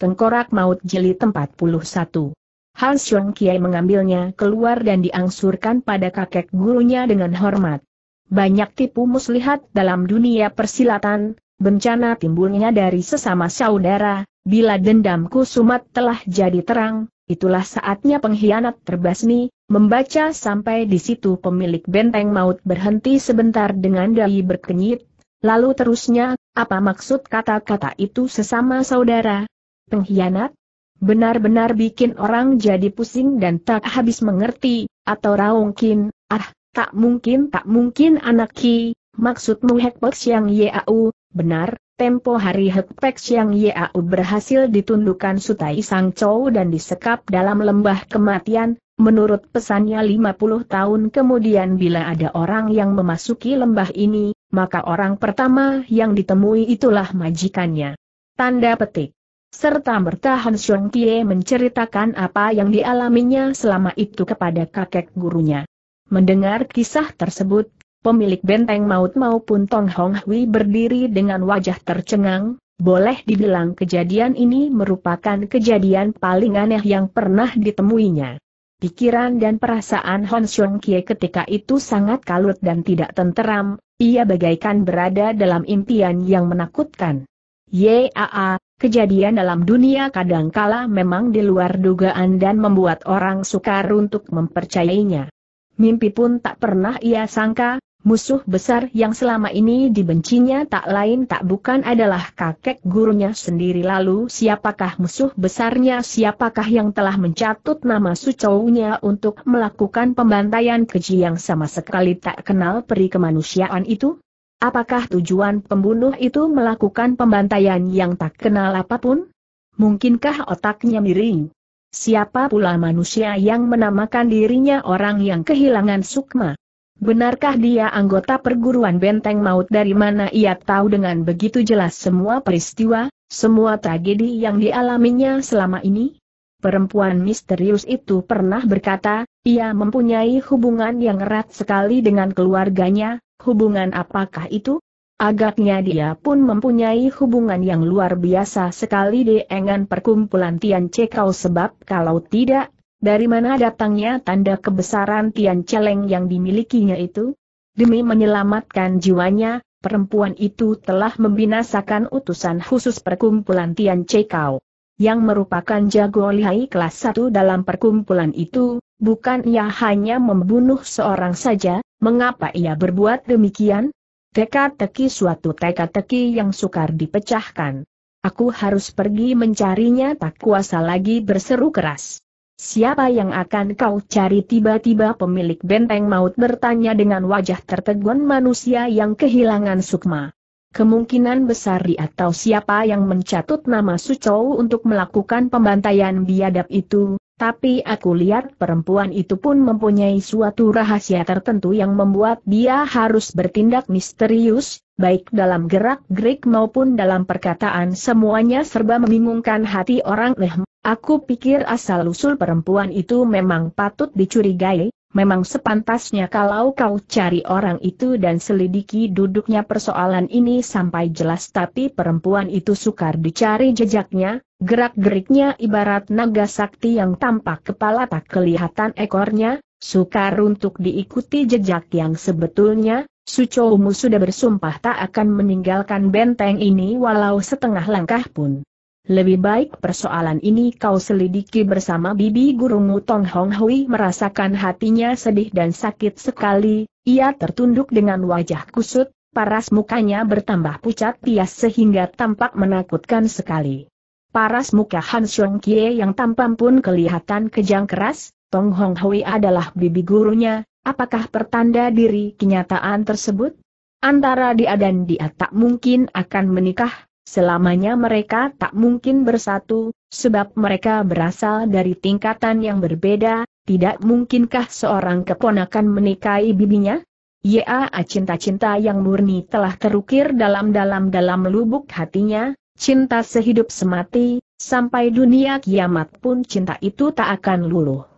Tengkorak Maut Jeli 41. Puluh Satu. Han Xiong Kiai mengambilnya keluar dan diangsurkan pada kakek gurunya dengan hormat. Banyak tipu muslihat dalam dunia persilatan, bencana timbulnya dari sesama saudara, bila dendam kusumat telah jadi terang, itulah saatnya pengkhianat terbasmi, membaca sampai di situ pemilik benteng maut berhenti sebentar dengan dahi berkenyit, lalu terusnya, apa maksud kata-kata itu sesama saudara, Pengkhianat? Benar-benar bikin orang jadi pusing dan tak habis mengerti, atau raungkin, ah, tak mungkin tak mungkin anak ki, maksudmu Hekpek Siang Yau, benar, tempo hari Hekpek Siang Yau berhasil ditundukkan Sutai Sang cow dan disekap dalam lembah kematian, Menurut pesannya 50 tahun kemudian bila ada orang yang memasuki lembah ini, maka orang pertama yang ditemui itulah majikannya. Tanda petik. Serta bertahan Song Kie menceritakan apa yang dialaminya selama itu kepada kakek gurunya. Mendengar kisah tersebut, pemilik benteng maut maupun Tong Hong Hui berdiri dengan wajah tercengang, boleh dibilang kejadian ini merupakan kejadian paling aneh yang pernah ditemuinya. Pikiran dan perasaan Hon Xiong Kie ketika itu sangat kalut dan tidak tenteram, ia bagaikan berada dalam impian yang menakutkan. Yaa, kejadian dalam dunia kadangkala memang di luar dugaan dan membuat orang sukar untuk mempercayainya. Mimpi pun tak pernah ia sangka, musuh besar yang selama ini dibencinya tak lain tak bukan adalah kakek gurunya sendiri lalu siapakah musuh besarnya siapakah yang telah mencatut nama sucownya untuk melakukan pembantaian keji yang sama sekali tak kenal peri kemanusiaan itu? Apakah tujuan pembunuh itu melakukan pembantaian yang tak kenal apapun? Mungkinkah otaknya miring? Siapa pula manusia yang menamakan dirinya orang yang kehilangan sukma? Benarkah dia anggota perguruan benteng maut dari mana ia tahu dengan begitu jelas semua peristiwa, semua tragedi yang dialaminya selama ini? Perempuan misterius itu pernah berkata, ia mempunyai hubungan yang erat sekali dengan keluarganya, Hubungan apakah itu? Agaknya dia pun mempunyai hubungan yang luar biasa sekali dengan perkumpulan Tian Cekau sebab kalau tidak, dari mana datangnya tanda kebesaran Tian Celeng yang dimilikinya itu? Demi menyelamatkan jiwanya, perempuan itu telah membinasakan utusan khusus perkumpulan Tian Cekau, yang merupakan jago lihai kelas 1 dalam perkumpulan itu, bukan ia hanya membunuh seorang saja, Mengapa ia berbuat demikian? Teka-teki suatu teka-teki yang sukar dipecahkan. Aku harus pergi mencarinya tak kuasa lagi berseru keras. Siapa yang akan kau cari tiba-tiba pemilik benteng maut bertanya dengan wajah tertegun manusia yang kehilangan sukma. Kemungkinan besar dia atau siapa yang mencatut nama Sucou untuk melakukan pembantaian biadab itu, tapi aku lihat perempuan itu pun mempunyai suatu rahasia tertentu yang membuat dia harus bertindak misterius, baik dalam gerak-gerik maupun dalam perkataan semuanya serba membingungkan hati orang Lehm. Aku pikir asal-usul perempuan itu memang patut dicurigai, memang sepantasnya kalau kau cari orang itu dan selidiki duduknya persoalan ini sampai jelas tapi perempuan itu sukar dicari jejaknya, gerak-geriknya ibarat naga sakti yang tampak kepala tak kelihatan ekornya, sukar untuk diikuti jejak yang sebetulnya, Sucoumu sudah bersumpah tak akan meninggalkan benteng ini walau setengah langkah pun. Lebih baik persoalan ini kau selidiki bersama bibi gurumu Tong Hong Hui merasakan hatinya sedih dan sakit sekali, ia tertunduk dengan wajah kusut, paras mukanya bertambah pucat pias sehingga tampak menakutkan sekali. Paras muka Han Xiong Kie yang tampan pun kelihatan kejang keras, Tong Hong Hui adalah bibi gurunya, apakah pertanda diri kenyataan tersebut? Antara dia dan dia tak mungkin akan menikah, Selamanya mereka tak mungkin bersatu, sebab mereka berasal dari tingkatan yang berbeda, tidak mungkinkah seorang keponakan menikahi bibinya? Ya, cinta-cinta yang murni telah terukir dalam-dalam dalam lubuk hatinya, cinta sehidup semati, sampai dunia kiamat pun cinta itu tak akan luluh.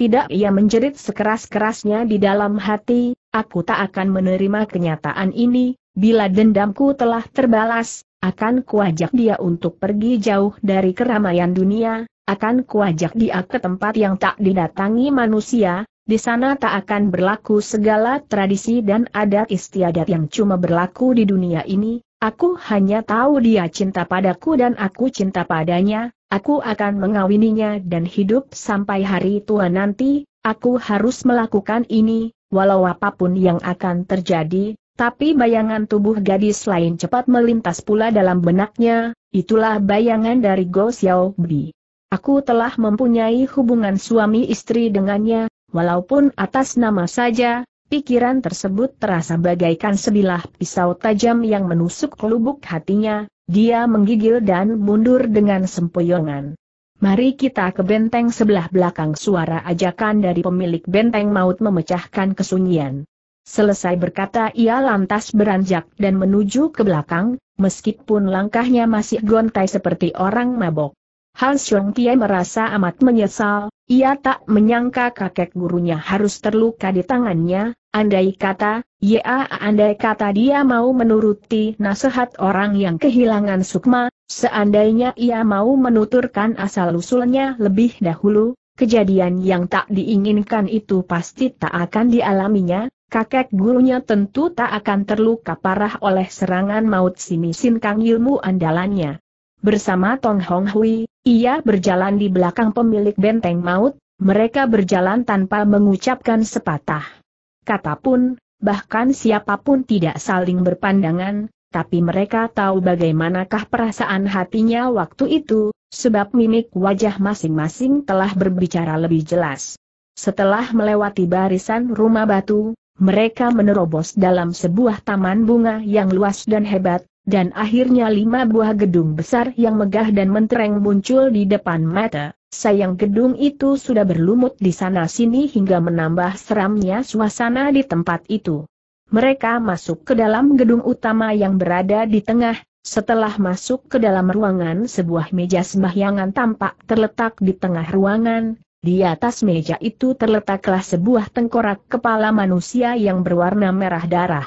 Tidak ia menjerit sekeras-kerasnya di dalam hati, aku tak akan menerima kenyataan ini, bila dendamku telah terbalas, akan kuajak dia untuk pergi jauh dari keramaian dunia, akan kuajak dia ke tempat yang tak didatangi manusia, di sana tak akan berlaku segala tradisi dan adat istiadat yang cuma berlaku di dunia ini, aku hanya tahu dia cinta padaku dan aku cinta padanya, aku akan mengawininya dan hidup sampai hari tua nanti, aku harus melakukan ini, walau apapun yang akan terjadi, tapi bayangan tubuh gadis lain cepat melintas pula dalam benaknya, itulah bayangan dari Go Bi. Aku telah mempunyai hubungan suami istri dengannya, walaupun atas nama saja, pikiran tersebut terasa bagaikan sebilah pisau tajam yang menusuk lubuk hatinya, dia menggigil dan mundur dengan sempoyongan. Mari kita ke benteng sebelah belakang suara ajakan dari pemilik benteng maut memecahkan kesunyian. Selesai berkata ia lantas beranjak dan menuju ke belakang, meskipun langkahnya masih gontai seperti orang mabok. Hans Xiong Tie merasa amat menyesal, ia tak menyangka kakek gurunya harus terluka di tangannya, andai kata, ya andai kata dia mau menuruti nasihat orang yang kehilangan sukma, seandainya ia mau menuturkan asal-usulnya lebih dahulu, kejadian yang tak diinginkan itu pasti tak akan dialaminya, kakek gurunya tentu tak akan terluka parah oleh serangan maut Simi Kang ilmu andalannya. Bersama Tong Hong Hui, ia berjalan di belakang pemilik benteng maut, mereka berjalan tanpa mengucapkan sepatah. Kata pun, bahkan siapapun tidak saling berpandangan, tapi mereka tahu bagaimanakah perasaan hatinya waktu itu, sebab mimik wajah masing-masing telah berbicara lebih jelas. Setelah melewati barisan rumah batu, mereka menerobos dalam sebuah taman bunga yang luas dan hebat, dan akhirnya lima buah gedung besar yang megah dan mentereng muncul di depan mata. Sayang gedung itu sudah berlumut di sana-sini hingga menambah seramnya suasana di tempat itu. Mereka masuk ke dalam gedung utama yang berada di tengah, setelah masuk ke dalam ruangan sebuah meja sembahyangan tampak terletak di tengah ruangan, di atas meja itu terletaklah sebuah tengkorak kepala manusia yang berwarna merah darah.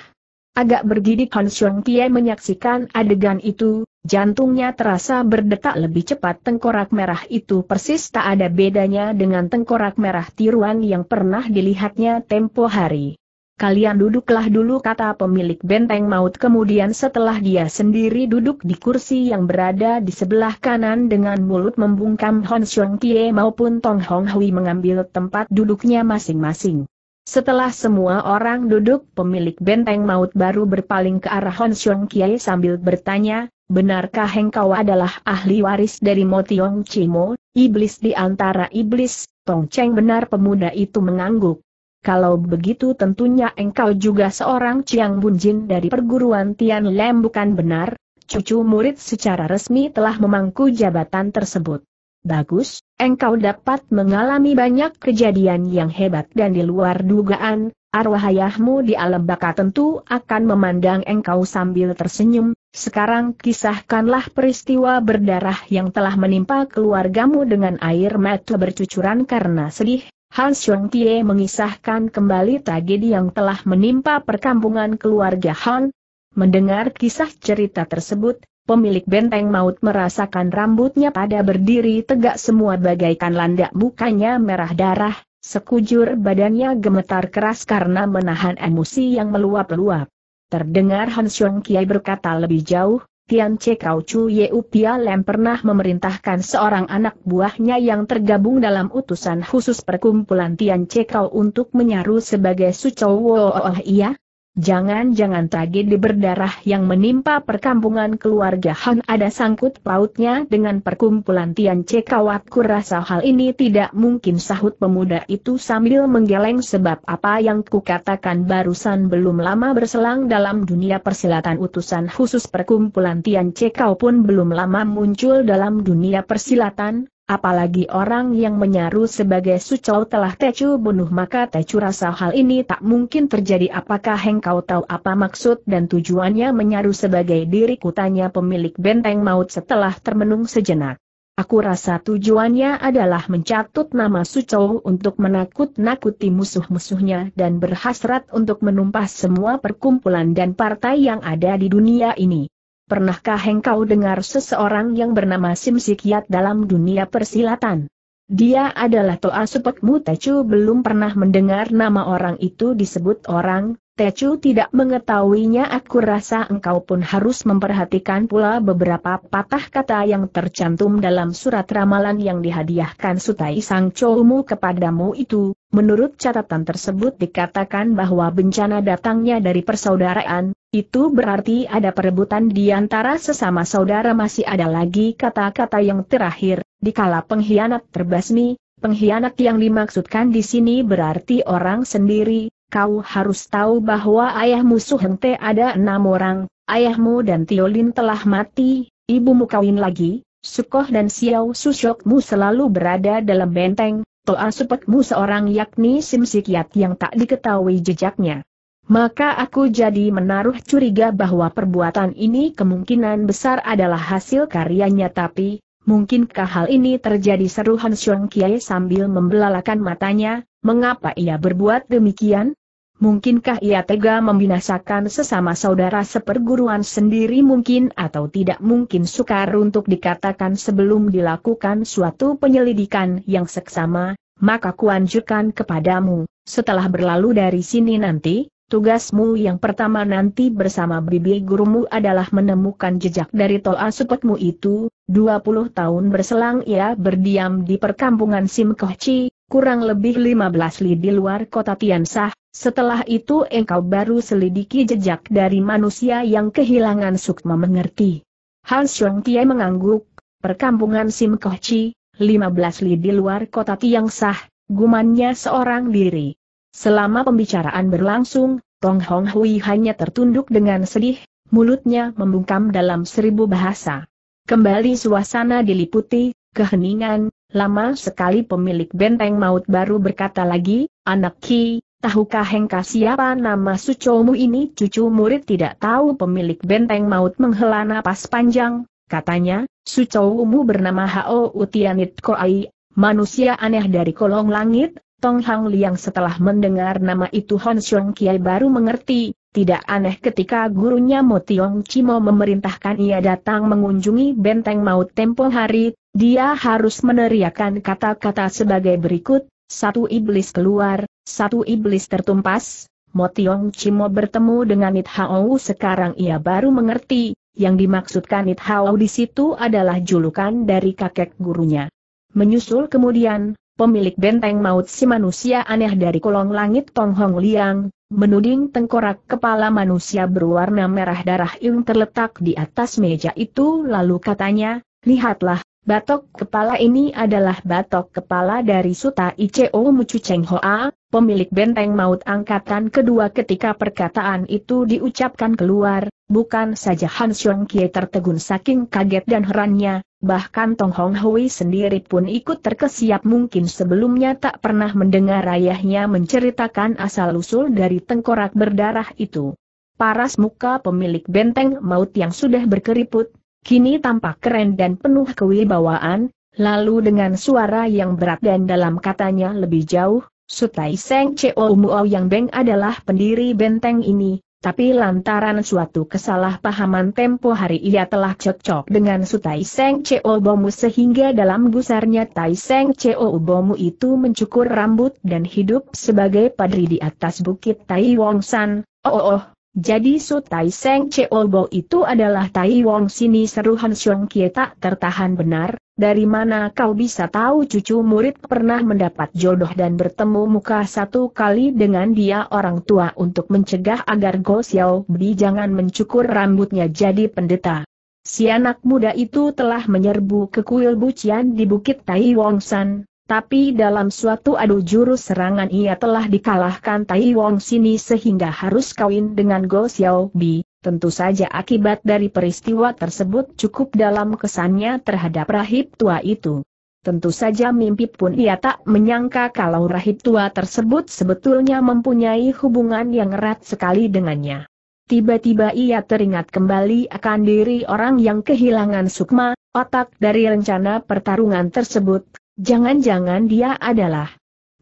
Agak bergidik Han Xiong Kie menyaksikan adegan itu, jantungnya terasa berdetak lebih cepat tengkorak merah itu persis tak ada bedanya dengan tengkorak merah tiruan yang pernah dilihatnya tempo hari. Kalian duduklah dulu kata pemilik benteng maut kemudian setelah dia sendiri duduk di kursi yang berada di sebelah kanan dengan mulut membungkam Hon Xiong Kie maupun Tong Hong Hui mengambil tempat duduknya masing-masing. Setelah semua orang duduk pemilik benteng maut baru berpaling ke arah Hon Xiong Kie sambil bertanya, benarkah engkau adalah ahli waris dari Tiong Chimo, iblis di antara iblis? Tong Cheng benar pemuda itu mengangguk kalau begitu tentunya engkau juga seorang Chiang Bunjin dari perguruan Tian Lem bukan benar, cucu murid secara resmi telah memangku jabatan tersebut. Bagus, engkau dapat mengalami banyak kejadian yang hebat dan di luar dugaan, arwah ayahmu di alam baka tentu akan memandang engkau sambil tersenyum, sekarang kisahkanlah peristiwa berdarah yang telah menimpa keluargamu dengan air mata bercucuran karena sedih, Hans Tie mengisahkan kembali tragedi yang telah menimpa perkampungan keluarga Han. Mendengar kisah cerita tersebut, pemilik benteng maut merasakan rambutnya pada berdiri tegak semua bagaikan landak mukanya merah darah, sekujur badannya gemetar keras karena menahan emosi yang meluap-luap. Terdengar Han Xiong Kiai berkata lebih jauh, Tian Che Kau Chu Yeu Pia Lem pernah memerintahkan seorang anak buahnya yang tergabung dalam utusan khusus perkumpulan Tian Che Kau untuk menyaru sebagai Wo Oh Iya, Jangan-jangan tragedi berdarah yang menimpa perkampungan keluarga Han ada sangkut pautnya dengan perkumpulan Tian Cekawat kurasa hal ini tidak mungkin sahut pemuda itu sambil menggeleng sebab apa yang kukatakan barusan belum lama berselang dalam dunia persilatan utusan khusus perkumpulan Tian Cekau pun belum lama muncul dalam dunia persilatan, Apalagi orang yang menyaru sebagai sucau telah Tecu bunuh maka Tecu rasa hal ini tak mungkin terjadi apakah engkau tahu apa maksud dan tujuannya menyaru sebagai diriku tanya pemilik benteng maut setelah termenung sejenak. Aku rasa tujuannya adalah mencatut nama sucau untuk menakut-nakuti musuh-musuhnya dan berhasrat untuk menumpas semua perkumpulan dan partai yang ada di dunia ini. Pernahkah engkau dengar seseorang yang bernama Sim Sikiat dalam dunia persilatan? Dia adalah Toa Supek Techu belum pernah mendengar nama orang itu disebut orang, Techu tidak mengetahuinya aku rasa engkau pun harus memperhatikan pula beberapa patah kata yang tercantum dalam surat ramalan yang dihadiahkan Sutai Sang Choumu kepadamu itu, Menurut catatan tersebut dikatakan bahwa bencana datangnya dari persaudaraan, itu berarti ada perebutan di antara sesama saudara masih ada lagi kata-kata yang terakhir, dikala pengkhianat terbasmi, pengkhianat yang dimaksudkan di sini berarti orang sendiri, kau harus tahu bahwa ayahmu Suhengte ada enam orang, ayahmu dan Tiolin telah mati, ibumu kawin lagi, Sukoh dan Siau Susyokmu selalu berada dalam benteng, Toa sepetmu seorang yakni Simsikiat yang tak diketahui jejaknya. Maka aku jadi menaruh curiga bahwa perbuatan ini kemungkinan besar adalah hasil karyanya tapi, mungkinkah hal ini terjadi seru Han Xiong Kiai sambil membelalakan matanya, mengapa ia berbuat demikian? Mungkinkah ia tega membinasakan sesama saudara seperguruan sendiri mungkin atau tidak mungkin sukar untuk dikatakan sebelum dilakukan suatu penyelidikan yang seksama, maka kuanjurkan kepadamu, setelah berlalu dari sini nanti, tugasmu yang pertama nanti bersama bibi gurumu adalah menemukan jejak dari Tol supetmu itu, 20 tahun berselang ia berdiam di perkampungan Simkohci, kurang lebih 15 li di luar kota Tiansah, setelah itu engkau baru selidiki jejak dari manusia yang kehilangan sukma mengerti. Han Xiong Tie mengangguk, perkampungan Sim Koh Chi, 15 li di luar kota Tiansah, gumannya seorang diri. Selama pembicaraan berlangsung, Tong Hong Hui hanya tertunduk dengan sedih, mulutnya membungkam dalam seribu bahasa. Kembali suasana diliputi, keheningan, Lama sekali pemilik benteng maut baru berkata lagi, anak Ki, tahukah Hengka siapa nama sucomu ini? Cucu murid tidak tahu pemilik benteng maut menghela napas panjang, katanya, sucomu bernama Hao Utianit Koai, manusia aneh dari kolong langit, Tong Hang Liang setelah mendengar nama itu Hon Xiong Kiai baru mengerti, tidak aneh ketika gurunya Mo Tiong Chimo memerintahkan ia datang mengunjungi benteng maut tempo hari, dia harus meneriakan kata-kata sebagai berikut, satu iblis keluar, satu iblis tertumpas, Mo Tiong Chimo bertemu dengan It Hao sekarang ia baru mengerti, yang dimaksudkan It Hao di situ adalah julukan dari kakek gurunya. Menyusul kemudian, pemilik benteng maut si manusia aneh dari kolong langit Tong Hong Liang, Menuding tengkorak kepala manusia berwarna merah darah yang terletak di atas meja itu lalu katanya, lihatlah, batok kepala ini adalah batok kepala dari Suta Ico Mucu Cheng Hoa, pemilik benteng maut angkatan kedua ketika perkataan itu diucapkan keluar, bukan saja Han Xiong Kie tertegun saking kaget dan herannya, Bahkan Tong Hong Hui sendiri pun ikut terkesiap mungkin sebelumnya tak pernah mendengar ayahnya menceritakan asal-usul dari tengkorak berdarah itu. Paras muka pemilik benteng maut yang sudah berkeriput, kini tampak keren dan penuh kewibawaan, lalu dengan suara yang berat dan dalam katanya lebih jauh, Sutai Seng Cheo Muo Yang Beng adalah pendiri benteng ini, tapi lantaran suatu kesalahpahaman tempo hari ia telah cocok dengan Su Tai Seng Cheo Bomu sehingga dalam gusarnya Tai Seng Cheo Bomu itu mencukur rambut dan hidup sebagai padri di atas bukit Tai Wong San, oh oh, oh. Jadi Su Tai Seng Cheo Bo itu adalah Tai Wong Sini seru Han Xiong Kie tak tertahan benar, dari mana kau bisa tahu cucu murid pernah mendapat jodoh dan bertemu muka satu kali dengan dia orang tua untuk mencegah agar Go Xiao Bi jangan mencukur rambutnya jadi pendeta. Si anak muda itu telah menyerbu ke kuil Bucian di Bukit Tai Wong San, tapi dalam suatu adu jurus serangan ia telah dikalahkan Tai Wong Sini sehingga harus kawin dengan Go Xiao Bi. Tentu saja akibat dari peristiwa tersebut cukup dalam kesannya terhadap rahib tua itu. Tentu saja mimpi pun ia tak menyangka kalau rahib tua tersebut sebetulnya mempunyai hubungan yang erat sekali dengannya. Tiba-tiba ia teringat kembali akan diri orang yang kehilangan sukma, otak dari rencana pertarungan tersebut, jangan-jangan dia adalah.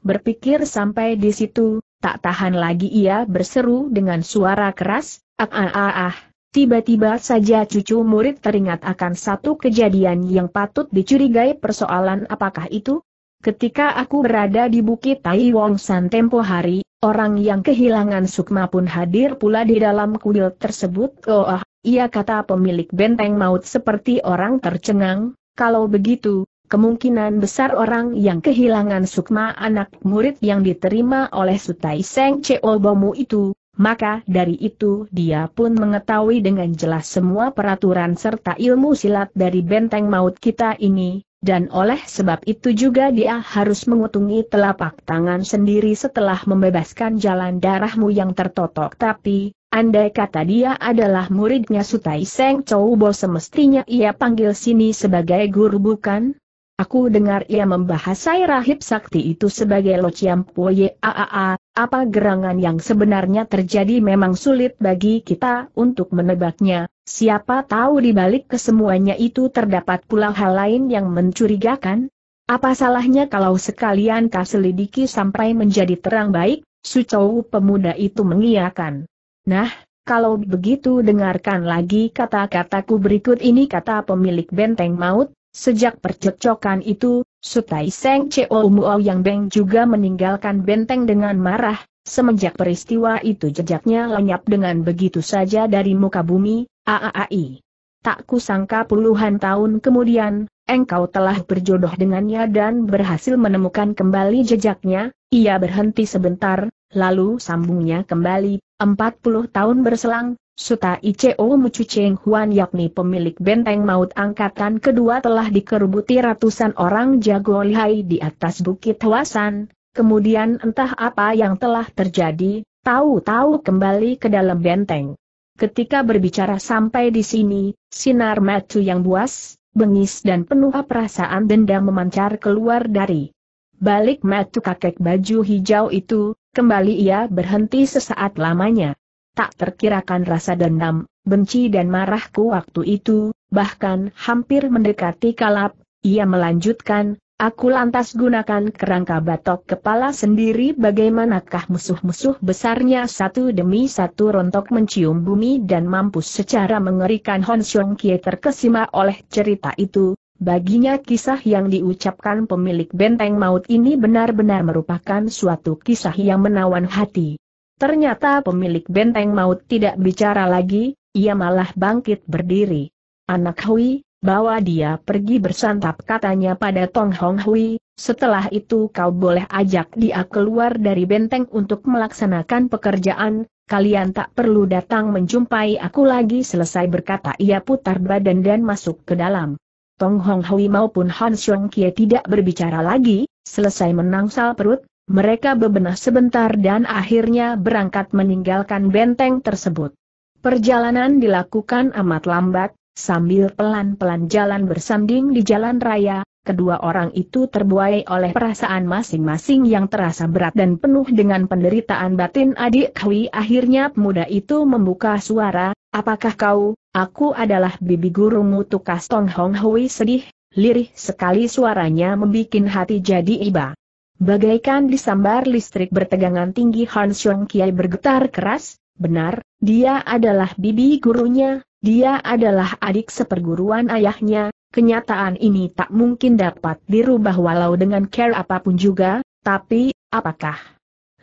Berpikir sampai di situ, Tak tahan lagi ia berseru dengan suara keras, ah ah ah ah. Tiba-tiba saja cucu murid teringat akan satu kejadian yang patut dicurigai persoalan apakah itu? Ketika aku berada di Bukit Tai Wong San tempo hari, orang yang kehilangan sukma pun hadir pula di dalam kuil tersebut. Oh ah, ia kata pemilik benteng maut seperti orang tercengang, kalau begitu, kemungkinan besar orang yang kehilangan sukma anak murid yang diterima oleh Sutai Seng Cheo Bomu itu, maka dari itu dia pun mengetahui dengan jelas semua peraturan serta ilmu silat dari benteng maut kita ini, dan oleh sebab itu juga dia harus mengutungi telapak tangan sendiri setelah membebaskan jalan darahmu yang tertotok tapi, andai kata dia adalah muridnya Sutai Seng Chou Bo semestinya ia panggil sini sebagai guru bukan? Aku dengar ia membahas saya rahib sakti itu sebagai lociam poye aaa, apa gerangan yang sebenarnya terjadi memang sulit bagi kita untuk menebaknya, siapa tahu di balik kesemuanya itu terdapat pula hal lain yang mencurigakan? Apa salahnya kalau sekalian kau selidiki sampai menjadi terang baik, Su sucau pemuda itu mengiakan. Nah, kalau begitu dengarkan lagi kata-kataku berikut ini kata pemilik benteng maut, Sejak percocokan itu, Sutai Seng Cheo Muo Yang Beng juga meninggalkan benteng dengan marah, semenjak peristiwa itu jejaknya lenyap dengan begitu saja dari muka bumi, AAAI. Tak kusangka puluhan tahun kemudian, engkau telah berjodoh dengannya dan berhasil menemukan kembali jejaknya, ia berhenti sebentar, lalu sambungnya kembali, 40 tahun berselang, Suta Ico Mucu Cheng Huan yakni pemilik benteng maut angkatan kedua telah dikerubuti ratusan orang jago lihai di atas bukit Hwasan, kemudian entah apa yang telah terjadi, tahu-tahu kembali ke dalam benteng. Ketika berbicara sampai di sini, sinar matu yang buas, bengis dan penuh perasaan dendam memancar keluar dari balik matu kakek baju hijau itu, kembali ia berhenti sesaat lamanya tak terkirakan rasa dendam, benci dan marahku waktu itu, bahkan hampir mendekati kalap, ia melanjutkan, aku lantas gunakan kerangka batok kepala sendiri bagaimanakah musuh-musuh besarnya satu demi satu rontok mencium bumi dan mampus secara mengerikan Hon Xiong Kie terkesima oleh cerita itu, Baginya kisah yang diucapkan pemilik benteng maut ini benar-benar merupakan suatu kisah yang menawan hati. Ternyata pemilik benteng maut tidak bicara lagi, ia malah bangkit berdiri. Anak Hui, bawa dia pergi bersantap katanya pada Tong Hong Hui, setelah itu kau boleh ajak dia keluar dari benteng untuk melaksanakan pekerjaan, kalian tak perlu datang menjumpai aku lagi selesai berkata ia putar badan dan masuk ke dalam. Tong Hong Hui maupun Han Xiong Kie tidak berbicara lagi, selesai menangsal perut, mereka bebenah sebentar dan akhirnya berangkat meninggalkan benteng tersebut. Perjalanan dilakukan amat lambat, sambil pelan-pelan jalan bersanding di jalan raya, kedua orang itu terbuai oleh perasaan masing-masing yang terasa berat dan penuh dengan penderitaan batin adik Hui. Akhirnya pemuda itu membuka suara, apakah kau, aku adalah bibi gurumu tukas Tong Hong Hui sedih, lirih sekali suaranya membuat hati jadi iba. Bagaikan disambar listrik bertegangan tinggi Han Xiong Kiai bergetar keras, benar, dia adalah bibi gurunya, dia adalah adik seperguruan ayahnya, kenyataan ini tak mungkin dapat dirubah walau dengan care apapun juga, tapi, apakah?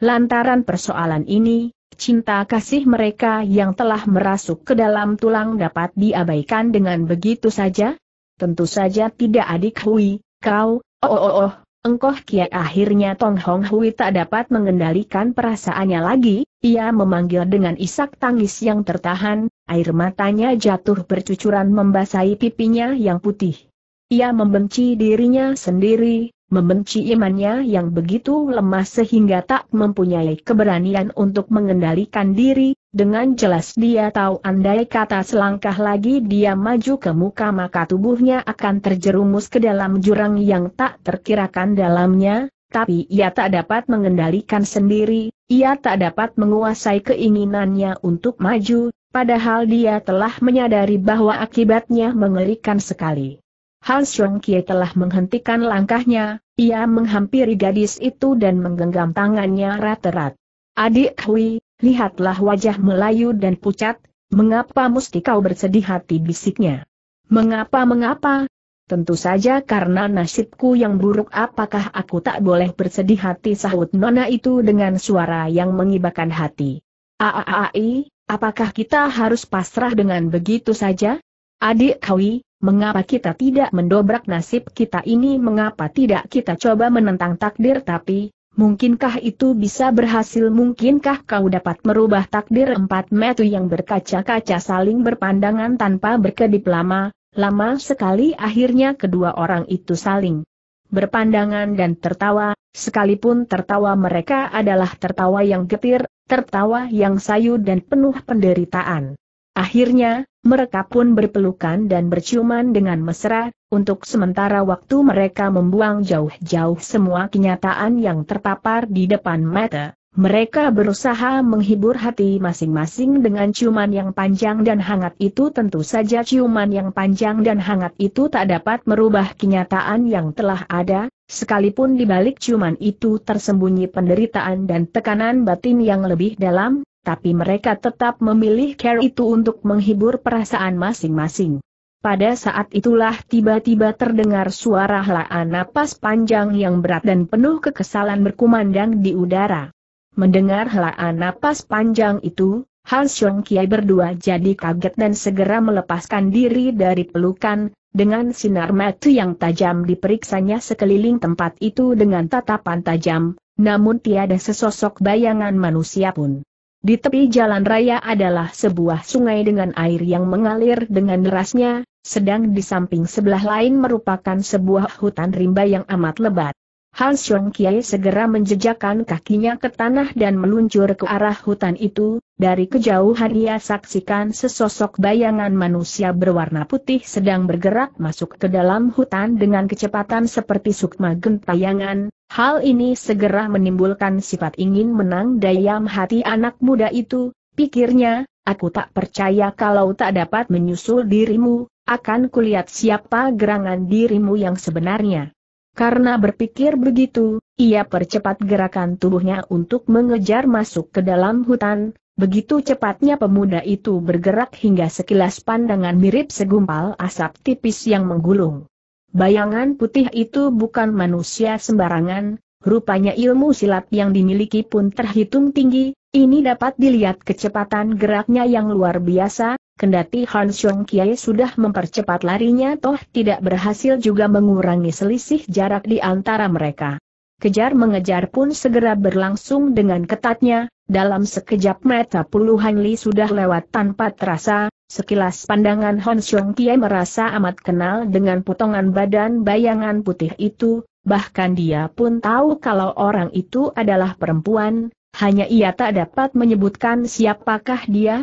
Lantaran persoalan ini, cinta kasih mereka yang telah merasuk ke dalam tulang dapat diabaikan dengan begitu saja? Tentu saja tidak adik Hui, kau, oh oh oh, Engkoh kiat akhirnya Tong Hong Hui tak dapat mengendalikan perasaannya lagi, ia memanggil dengan isak tangis yang tertahan, air matanya jatuh bercucuran membasahi pipinya yang putih. Ia membenci dirinya sendiri, membenci imannya yang begitu lemah sehingga tak mempunyai keberanian untuk mengendalikan diri, dengan jelas dia tahu andai kata selangkah lagi dia maju ke muka maka tubuhnya akan terjerumus ke dalam jurang yang tak terkirakan dalamnya, tapi ia tak dapat mengendalikan sendiri, ia tak dapat menguasai keinginannya untuk maju, padahal dia telah menyadari bahwa akibatnya mengerikan sekali. Hans Song Kie telah menghentikan langkahnya, ia menghampiri gadis itu dan menggenggam tangannya rat-rat. Adik Hui, lihatlah wajah Melayu dan pucat, mengapa mesti kau bersedih hati bisiknya? Mengapa-mengapa? Tentu saja karena nasibku yang buruk apakah aku tak boleh bersedih hati sahut nona itu dengan suara yang mengibakan hati. Aaai, apakah kita harus pasrah dengan begitu saja? Adik kawi, mengapa kita tidak mendobrak nasib kita ini mengapa tidak kita coba menentang takdir tapi, Mungkinkah itu bisa berhasil? Mungkinkah kau dapat merubah takdir empat metu yang berkaca-kaca saling berpandangan tanpa berkedip lama? Lama sekali akhirnya kedua orang itu saling berpandangan dan tertawa, sekalipun tertawa mereka adalah tertawa yang getir, tertawa yang sayu dan penuh penderitaan. Akhirnya, mereka pun berpelukan dan berciuman dengan mesra, untuk sementara waktu mereka membuang jauh-jauh semua kenyataan yang terpapar di depan mata. Mereka berusaha menghibur hati masing-masing dengan ciuman yang panjang dan hangat itu tentu saja ciuman yang panjang dan hangat itu tak dapat merubah kenyataan yang telah ada, sekalipun di balik ciuman itu tersembunyi penderitaan dan tekanan batin yang lebih dalam, tapi mereka tetap memilih care itu untuk menghibur perasaan masing-masing. Pada saat itulah tiba-tiba terdengar suara helaan napas panjang yang berat dan penuh kekesalan berkumandang di udara. Mendengar helaan napas panjang itu, Han Xiong Kiai berdua jadi kaget dan segera melepaskan diri dari pelukan, dengan sinar mata yang tajam diperiksanya sekeliling tempat itu dengan tatapan tajam, namun tiada sesosok bayangan manusia pun. Di tepi jalan raya adalah sebuah sungai dengan air yang mengalir dengan derasnya, sedang di samping sebelah lain merupakan sebuah hutan rimba yang amat lebat. Han Xiong Kiai segera menjejakkan kakinya ke tanah dan meluncur ke arah hutan itu, dari kejauhan ia saksikan sesosok bayangan manusia berwarna putih sedang bergerak masuk ke dalam hutan dengan kecepatan seperti sukma gentayangan, Hal ini segera menimbulkan sifat ingin menang dayam hati anak muda itu, pikirnya, aku tak percaya kalau tak dapat menyusul dirimu, akan kulihat siapa gerangan dirimu yang sebenarnya. Karena berpikir begitu, ia percepat gerakan tubuhnya untuk mengejar masuk ke dalam hutan, begitu cepatnya pemuda itu bergerak hingga sekilas pandangan mirip segumpal asap tipis yang menggulung. Bayangan putih itu bukan manusia sembarangan, rupanya ilmu silat yang dimiliki pun terhitung tinggi, ini dapat dilihat kecepatan geraknya yang luar biasa, kendati Han Xiong Kiai sudah mempercepat larinya toh tidak berhasil juga mengurangi selisih jarak di antara mereka. Kejar mengejar pun segera berlangsung dengan ketatnya, dalam sekejap mata puluhan Li sudah lewat tanpa terasa, Sekilas pandangan Hon Xiong Kie merasa amat kenal dengan potongan badan bayangan putih itu, bahkan dia pun tahu kalau orang itu adalah perempuan, hanya ia tak dapat menyebutkan siapakah dia.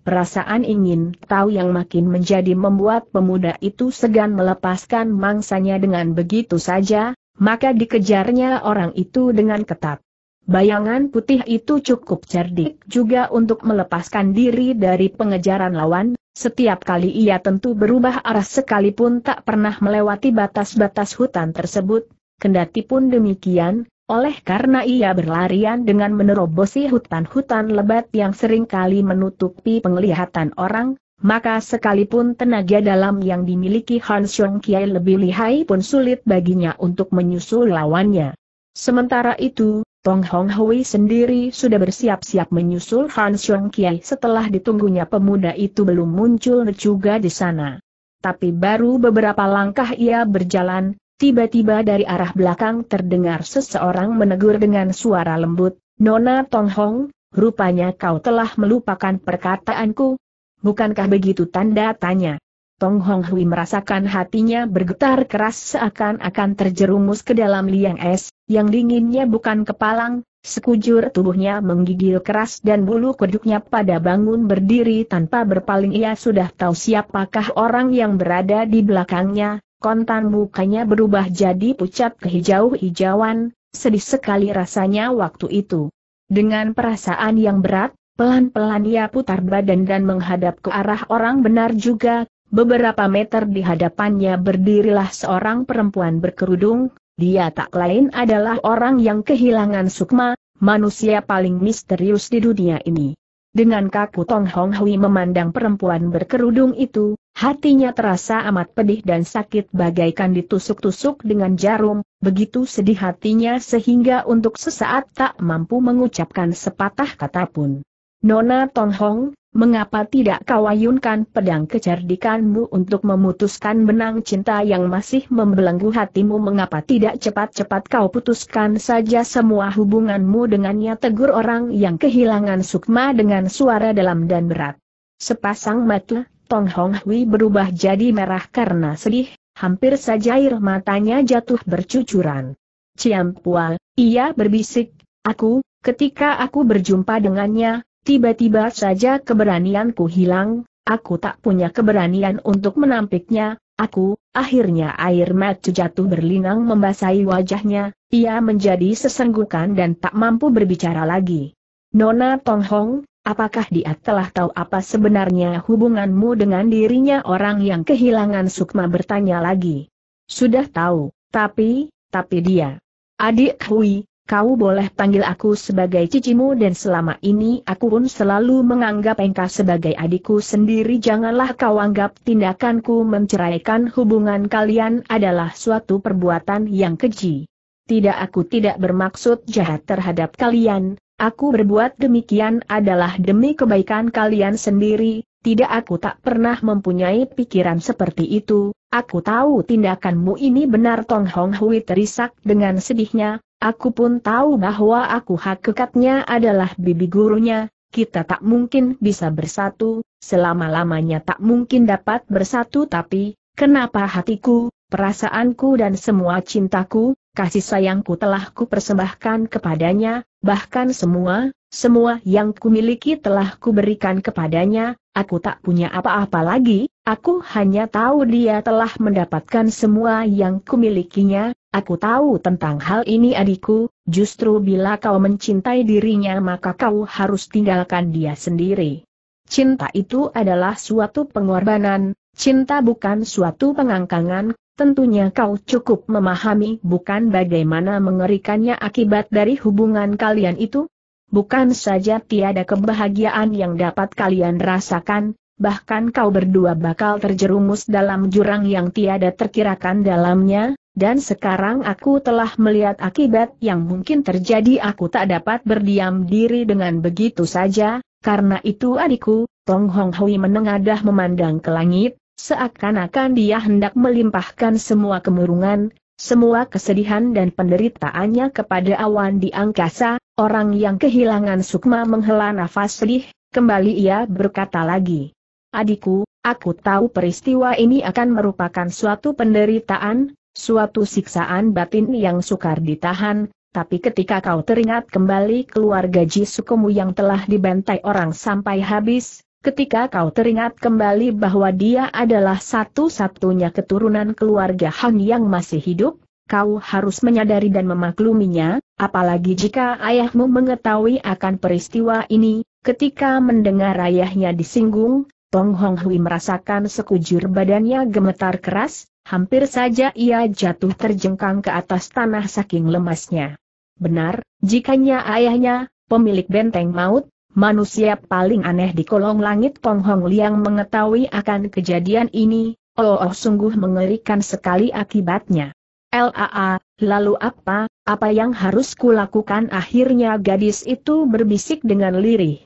Perasaan ingin tahu yang makin menjadi membuat pemuda itu segan melepaskan mangsanya dengan begitu saja, maka dikejarnya orang itu dengan ketat. Bayangan putih itu cukup cerdik juga untuk melepaskan diri dari pengejaran lawan, setiap kali ia tentu berubah arah sekalipun tak pernah melewati batas-batas hutan tersebut, kendati pun demikian, oleh karena ia berlarian dengan menerobosi hutan-hutan lebat yang sering kali menutupi penglihatan orang, maka sekalipun tenaga dalam yang dimiliki Han Xiong Kiai lebih lihai pun sulit baginya untuk menyusul lawannya. Sementara itu, Tong Hong Hui sendiri sudah bersiap-siap menyusul Han Xiong Kiai setelah ditunggunya pemuda itu belum muncul juga di sana. Tapi baru beberapa langkah ia berjalan, tiba-tiba dari arah belakang terdengar seseorang menegur dengan suara lembut, Nona Tong Hong, rupanya kau telah melupakan perkataanku. Bukankah begitu tanda tanya? Tong Hong Hui merasakan hatinya bergetar keras seakan-akan terjerumus ke dalam liang es, yang dinginnya bukan kepalang, sekujur tubuhnya menggigil keras dan bulu kuduknya pada bangun berdiri tanpa berpaling ia sudah tahu siapakah orang yang berada di belakangnya, kontan mukanya berubah jadi pucat kehijau-hijauan, sedih sekali rasanya waktu itu. Dengan perasaan yang berat, Pelan-pelan ia putar badan dan menghadap ke arah orang benar juga, Beberapa meter di hadapannya berdirilah seorang perempuan berkerudung, dia tak lain adalah orang yang kehilangan sukma, manusia paling misterius di dunia ini. Dengan kaku Tong Hong Hui memandang perempuan berkerudung itu, hatinya terasa amat pedih dan sakit bagaikan ditusuk-tusuk dengan jarum, begitu sedih hatinya sehingga untuk sesaat tak mampu mengucapkan sepatah kata pun. Nona Tong Hong, mengapa tidak kau ayunkan pedang kecerdikanmu untuk memutuskan benang cinta yang masih membelenggu hatimu mengapa tidak cepat-cepat kau putuskan saja semua hubunganmu dengannya tegur orang yang kehilangan sukma dengan suara dalam dan berat. Sepasang mata, Tong Hong Hui berubah jadi merah karena sedih, hampir saja air matanya jatuh bercucuran. Ciampual, ia berbisik, aku, ketika aku berjumpa dengannya, Tiba-tiba saja keberanianku hilang, aku tak punya keberanian untuk menampiknya, aku, akhirnya air mata jatuh berlinang membasahi wajahnya, ia menjadi sesenggukan dan tak mampu berbicara lagi. Nona Tong Hong, apakah dia telah tahu apa sebenarnya hubunganmu dengan dirinya orang yang kehilangan Sukma bertanya lagi. Sudah tahu, tapi, tapi dia. Adik Hui, kau boleh panggil aku sebagai cicimu dan selama ini aku pun selalu menganggap engkau sebagai adikku sendiri janganlah kau anggap tindakanku menceraikan hubungan kalian adalah suatu perbuatan yang keji. Tidak aku tidak bermaksud jahat terhadap kalian, aku berbuat demikian adalah demi kebaikan kalian sendiri, tidak aku tak pernah mempunyai pikiran seperti itu, aku tahu tindakanmu ini benar Tong Hong Hui terisak dengan sedihnya, Aku pun tahu bahwa aku hakikatnya adalah bibi gurunya, kita tak mungkin bisa bersatu, selama-lamanya tak mungkin dapat bersatu tapi, kenapa hatiku, perasaanku dan semua cintaku, kasih sayangku telah kupersembahkan kepadanya, bahkan semua, semua yang kumiliki telah kuberikan kepadanya, aku tak punya apa-apa lagi, aku hanya tahu dia telah mendapatkan semua yang kumilikinya, Aku tahu tentang hal ini adikku, justru bila kau mencintai dirinya maka kau harus tinggalkan dia sendiri. Cinta itu adalah suatu pengorbanan, cinta bukan suatu pengangkangan, tentunya kau cukup memahami bukan bagaimana mengerikannya akibat dari hubungan kalian itu. Bukan saja tiada kebahagiaan yang dapat kalian rasakan, bahkan kau berdua bakal terjerumus dalam jurang yang tiada terkirakan dalamnya, dan sekarang aku telah melihat akibat yang mungkin terjadi aku tak dapat berdiam diri dengan begitu saja, karena itu adikku, Tong Hong Hui menengadah memandang ke langit, seakan-akan dia hendak melimpahkan semua kemurungan, semua kesedihan dan penderitaannya kepada awan di angkasa, orang yang kehilangan sukma menghela nafas sedih, kembali ia berkata lagi. Adikku, aku tahu peristiwa ini akan merupakan suatu penderitaan, Suatu siksaan batin yang sukar ditahan, tapi ketika kau teringat kembali keluarga Jisukumu yang telah dibantai orang sampai habis, ketika kau teringat kembali bahwa dia adalah satu-satunya keturunan keluarga Han yang masih hidup, kau harus menyadari dan memakluminya, apalagi jika ayahmu mengetahui akan peristiwa ini, ketika mendengar ayahnya disinggung, Tong Hong Hui merasakan sekujur badannya gemetar keras, Hampir saja ia jatuh terjengkang ke atas tanah saking lemasnya. Benar, jikanya ayahnya, pemilik benteng maut, manusia paling aneh di kolong langit Pong Hong Liang mengetahui akan kejadian ini, oh, oh sungguh mengerikan sekali akibatnya. LAA, lalu apa, apa yang harus kulakukan akhirnya gadis itu berbisik dengan lirih.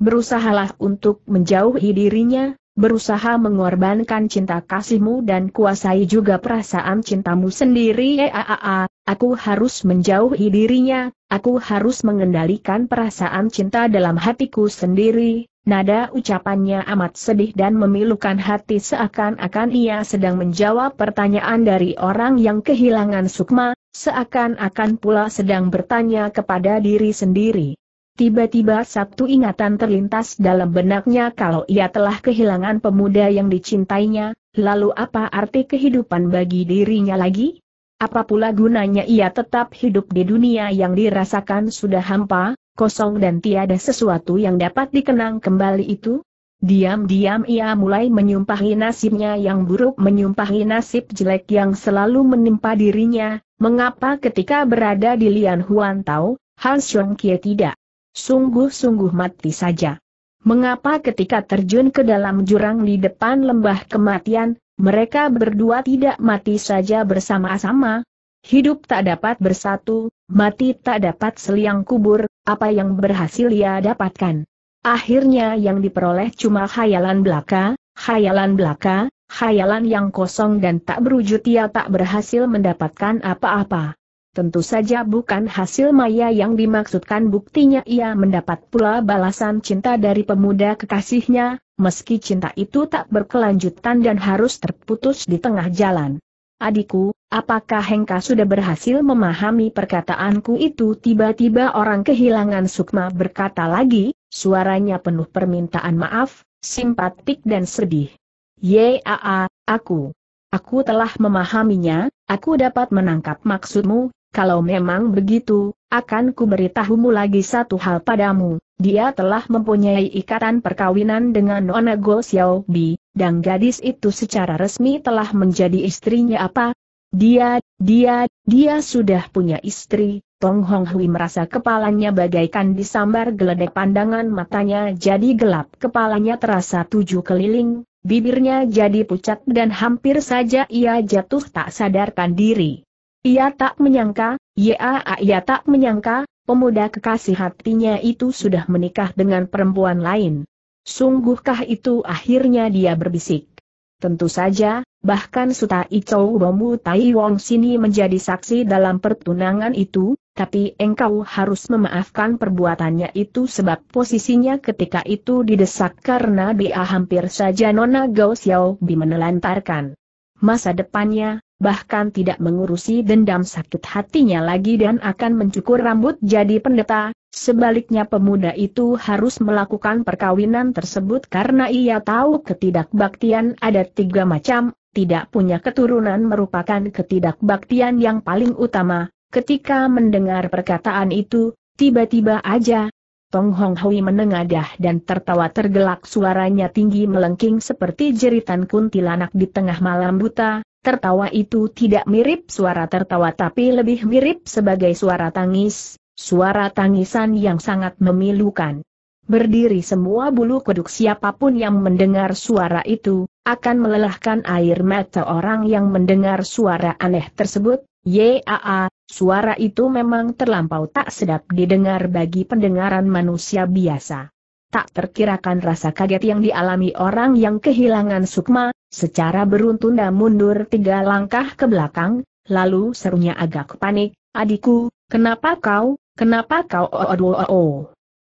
Berusahalah untuk menjauhi dirinya, berusaha mengorbankan cinta kasihmu dan kuasai juga perasaan cintamu sendiri. Eaaaa, ya, aku harus menjauhi dirinya, aku harus mengendalikan perasaan cinta dalam hatiku sendiri. Nada ucapannya amat sedih dan memilukan hati seakan-akan ia sedang menjawab pertanyaan dari orang yang kehilangan sukma, seakan-akan pula sedang bertanya kepada diri sendiri. Tiba-tiba satu ingatan terlintas dalam benaknya kalau ia telah kehilangan pemuda yang dicintainya, lalu apa arti kehidupan bagi dirinya lagi? Apa pula gunanya ia tetap hidup di dunia yang dirasakan sudah hampa, kosong dan tiada sesuatu yang dapat dikenang kembali itu? Diam-diam ia mulai menyumpahi nasibnya yang buruk menyumpahi nasib jelek yang selalu menimpa dirinya, mengapa ketika berada di Lian Huan Tao, Han Xiong Kie tidak Sungguh-sungguh mati saja. Mengapa ketika terjun ke dalam jurang di depan lembah kematian, mereka berdua tidak mati saja bersama-sama? Hidup tak dapat bersatu, mati tak dapat seliang kubur, apa yang berhasil ia dapatkan. Akhirnya yang diperoleh cuma khayalan belaka, khayalan belaka, khayalan yang kosong dan tak berwujud ia tak berhasil mendapatkan apa-apa. Tentu saja bukan hasil maya yang dimaksudkan buktinya ia mendapat pula balasan cinta dari pemuda kekasihnya, meski cinta itu tak berkelanjutan dan harus terputus di tengah jalan. Adikku, apakah Hengka sudah berhasil memahami perkataanku itu? Tiba-tiba orang kehilangan Sukma berkata lagi, suaranya penuh permintaan maaf, simpatik dan sedih. Yaa, aku. Aku telah memahaminya, aku dapat menangkap maksudmu, kalau memang begitu, akan ku beritahumu lagi satu hal padamu. Dia telah mempunyai ikatan perkawinan dengan Nona Go Bi, dan gadis itu secara resmi telah menjadi istrinya apa? Dia, dia, dia sudah punya istri. Tong Hong Hui merasa kepalanya bagaikan disambar geledek pandangan matanya jadi gelap kepalanya terasa tujuh keliling, bibirnya jadi pucat dan hampir saja ia jatuh tak sadarkan diri. Ia tak menyangka, ya ia tak menyangka, pemuda kekasih hatinya itu sudah menikah dengan perempuan lain. Sungguhkah itu akhirnya dia berbisik. Tentu saja, bahkan Suta Icou Bomu Tai Wong Sini menjadi saksi dalam pertunangan itu, tapi engkau harus memaafkan perbuatannya itu sebab posisinya ketika itu didesak karena dia hampir saja Nona Gao Xiao Bi menelantarkan. Masa depannya, bahkan tidak mengurusi dendam sakit hatinya lagi dan akan mencukur rambut jadi pendeta, sebaliknya pemuda itu harus melakukan perkawinan tersebut karena ia tahu ketidakbaktian ada tiga macam, tidak punya keturunan merupakan ketidakbaktian yang paling utama, ketika mendengar perkataan itu, tiba-tiba aja, Tong Hong Hui menengadah dan tertawa tergelak suaranya tinggi melengking seperti jeritan kuntilanak di tengah malam buta, Tertawa itu tidak mirip suara tertawa tapi lebih mirip sebagai suara tangis, suara tangisan yang sangat memilukan. Berdiri semua bulu kuduk siapapun yang mendengar suara itu, akan melelahkan air mata orang yang mendengar suara aneh tersebut, Yaa, suara itu memang terlampau tak sedap didengar bagi pendengaran manusia biasa. Tak terkirakan rasa kaget yang dialami orang yang kehilangan sukma, Secara beruntun dan mundur tiga langkah ke belakang, lalu serunya agak panik, adikku, kenapa kau, kenapa kau oh, oh, oh, oh.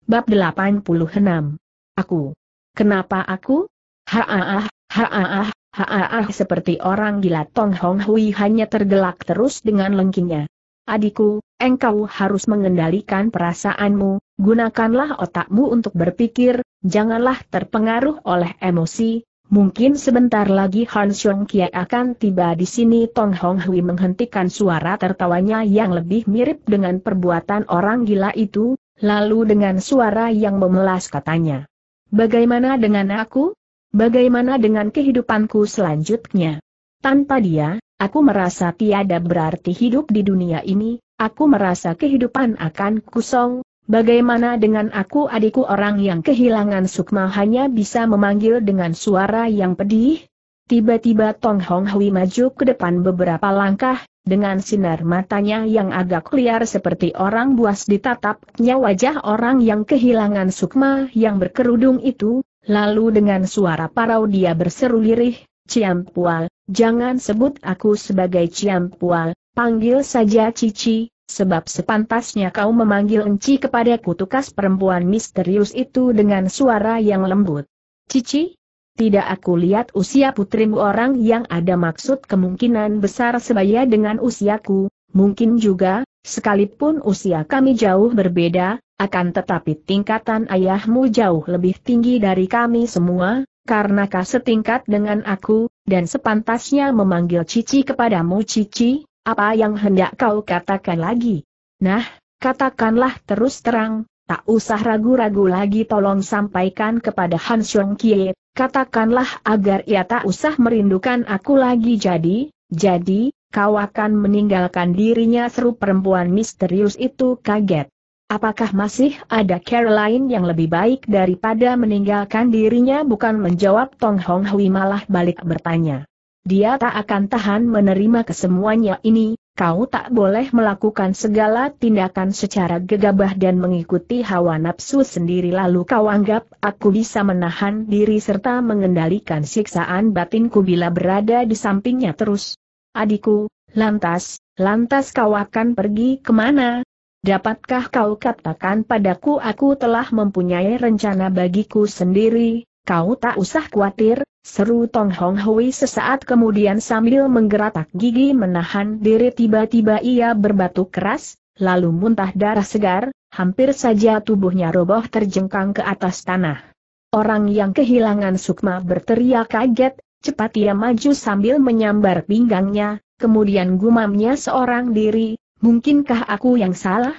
Bab 86. Aku. Kenapa aku? Haaah, ah, haaah, ah, haaah ah, seperti orang gila Tong Hong Hui hanya tergelak terus dengan lengkingnya. Adikku, engkau harus mengendalikan perasaanmu, gunakanlah otakmu untuk berpikir, janganlah terpengaruh oleh emosi, Mungkin sebentar lagi Han Xiong Kie akan tiba di sini Tong Hong Hui menghentikan suara tertawanya yang lebih mirip dengan perbuatan orang gila itu, lalu dengan suara yang memelas katanya. Bagaimana dengan aku? Bagaimana dengan kehidupanku selanjutnya? Tanpa dia, aku merasa tiada berarti hidup di dunia ini, aku merasa kehidupan akan kusong." Bagaimana dengan aku adikku orang yang kehilangan sukma hanya bisa memanggil dengan suara yang pedih? Tiba-tiba Tong Hong Hui maju ke depan beberapa langkah, dengan sinar matanya yang agak liar seperti orang buas ditatapnya wajah orang yang kehilangan sukma yang berkerudung itu, lalu dengan suara parau dia berseru lirih, Ciampual, jangan sebut aku sebagai Ciampual, panggil saja Cici, sebab sepantasnya kau memanggil enci kepada kutukas perempuan misterius itu dengan suara yang lembut. Cici? Tidak aku lihat usia putrimu orang yang ada maksud kemungkinan besar sebaya dengan usiaku, mungkin juga, sekalipun usia kami jauh berbeda, akan tetapi tingkatan ayahmu jauh lebih tinggi dari kami semua, karena kau setingkat dengan aku, dan sepantasnya memanggil Cici kepadamu Cici, apa yang hendak kau katakan lagi? Nah, katakanlah terus terang, tak usah ragu-ragu lagi tolong sampaikan kepada Han Xiong Kie, katakanlah agar ia tak usah merindukan aku lagi jadi, jadi, kau akan meninggalkan dirinya seru perempuan misterius itu kaget. Apakah masih ada Caroline yang lebih baik daripada meninggalkan dirinya bukan menjawab Tong Hong Hui malah balik bertanya. Dia tak akan tahan menerima kesemuanya ini, kau tak boleh melakukan segala tindakan secara gegabah dan mengikuti hawa nafsu sendiri lalu kau anggap aku bisa menahan diri serta mengendalikan siksaan batinku bila berada di sampingnya terus. Adikku, lantas, lantas kau akan pergi kemana? Dapatkah kau katakan padaku aku telah mempunyai rencana bagiku sendiri, Kau tak usah khawatir, seru Tong Hong Hui sesaat kemudian sambil menggeratak gigi menahan diri tiba-tiba ia berbatuk keras, lalu muntah darah segar, hampir saja tubuhnya roboh terjengkang ke atas tanah. Orang yang kehilangan sukma berteriak kaget, cepat ia maju sambil menyambar pinggangnya, kemudian gumamnya seorang diri, mungkinkah aku yang salah?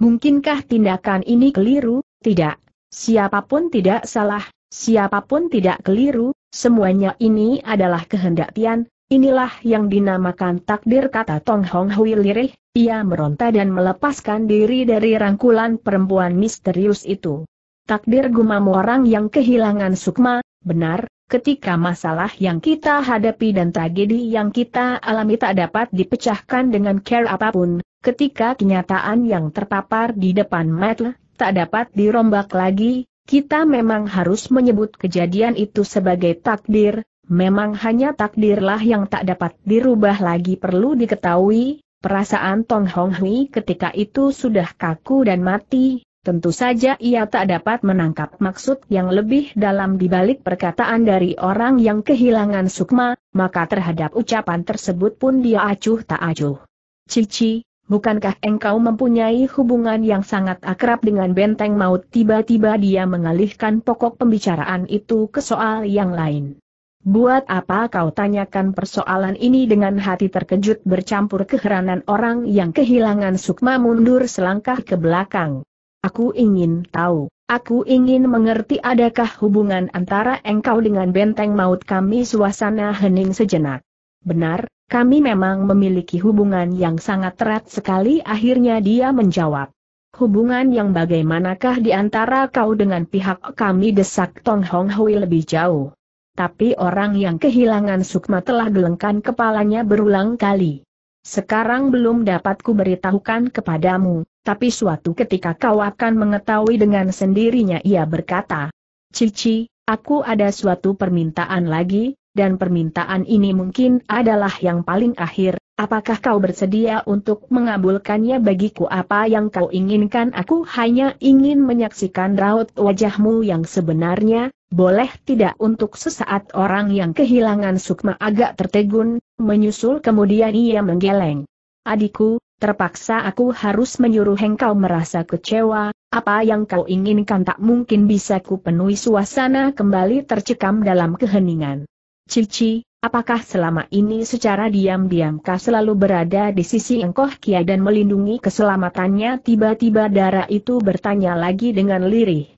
Mungkinkah tindakan ini keliru? Tidak, siapapun tidak salah, Siapapun tidak keliru, semuanya ini adalah kehendak Tian, inilah yang dinamakan takdir kata Tong Hong Hui lirih, ia meronta dan melepaskan diri dari rangkulan perempuan misterius itu. Takdir gumam orang yang kehilangan sukma, benar, ketika masalah yang kita hadapi dan tragedi yang kita alami tak dapat dipecahkan dengan care apapun, ketika kenyataan yang terpapar di depan mata tak dapat dirombak lagi, kita memang harus menyebut kejadian itu sebagai takdir, memang hanya takdirlah yang tak dapat dirubah lagi perlu diketahui, perasaan Tong Hong Hui ketika itu sudah kaku dan mati, tentu saja ia tak dapat menangkap maksud yang lebih dalam dibalik perkataan dari orang yang kehilangan sukma, maka terhadap ucapan tersebut pun dia acuh tak acuh. Cici, bukankah engkau mempunyai hubungan yang sangat akrab dengan benteng maut? Tiba-tiba dia mengalihkan pokok pembicaraan itu ke soal yang lain. Buat apa kau tanyakan persoalan ini dengan hati terkejut bercampur keheranan orang yang kehilangan sukma mundur selangkah ke belakang. Aku ingin tahu, aku ingin mengerti adakah hubungan antara engkau dengan benteng maut kami suasana hening sejenak. Benar, kami memang memiliki hubungan yang sangat erat sekali akhirnya dia menjawab. Hubungan yang bagaimanakah di antara kau dengan pihak kami desak Tong Hong Hui lebih jauh. Tapi orang yang kehilangan Sukma telah gelengkan kepalanya berulang kali. Sekarang belum dapat kuberitahukan kepadamu, tapi suatu ketika kau akan mengetahui dengan sendirinya ia berkata. Cici, aku ada suatu permintaan lagi, dan permintaan ini mungkin adalah yang paling akhir, apakah kau bersedia untuk mengabulkannya bagiku apa yang kau inginkan aku hanya ingin menyaksikan raut wajahmu yang sebenarnya, boleh tidak untuk sesaat orang yang kehilangan sukma agak tertegun, menyusul kemudian ia menggeleng. Adikku, terpaksa aku harus menyuruh engkau merasa kecewa, apa yang kau inginkan tak mungkin bisa kupenuhi suasana kembali tercekam dalam keheningan. Cici, apakah selama ini secara diam-diam kau selalu berada di sisi engkoh kia dan melindungi keselamatannya tiba-tiba darah itu bertanya lagi dengan lirih.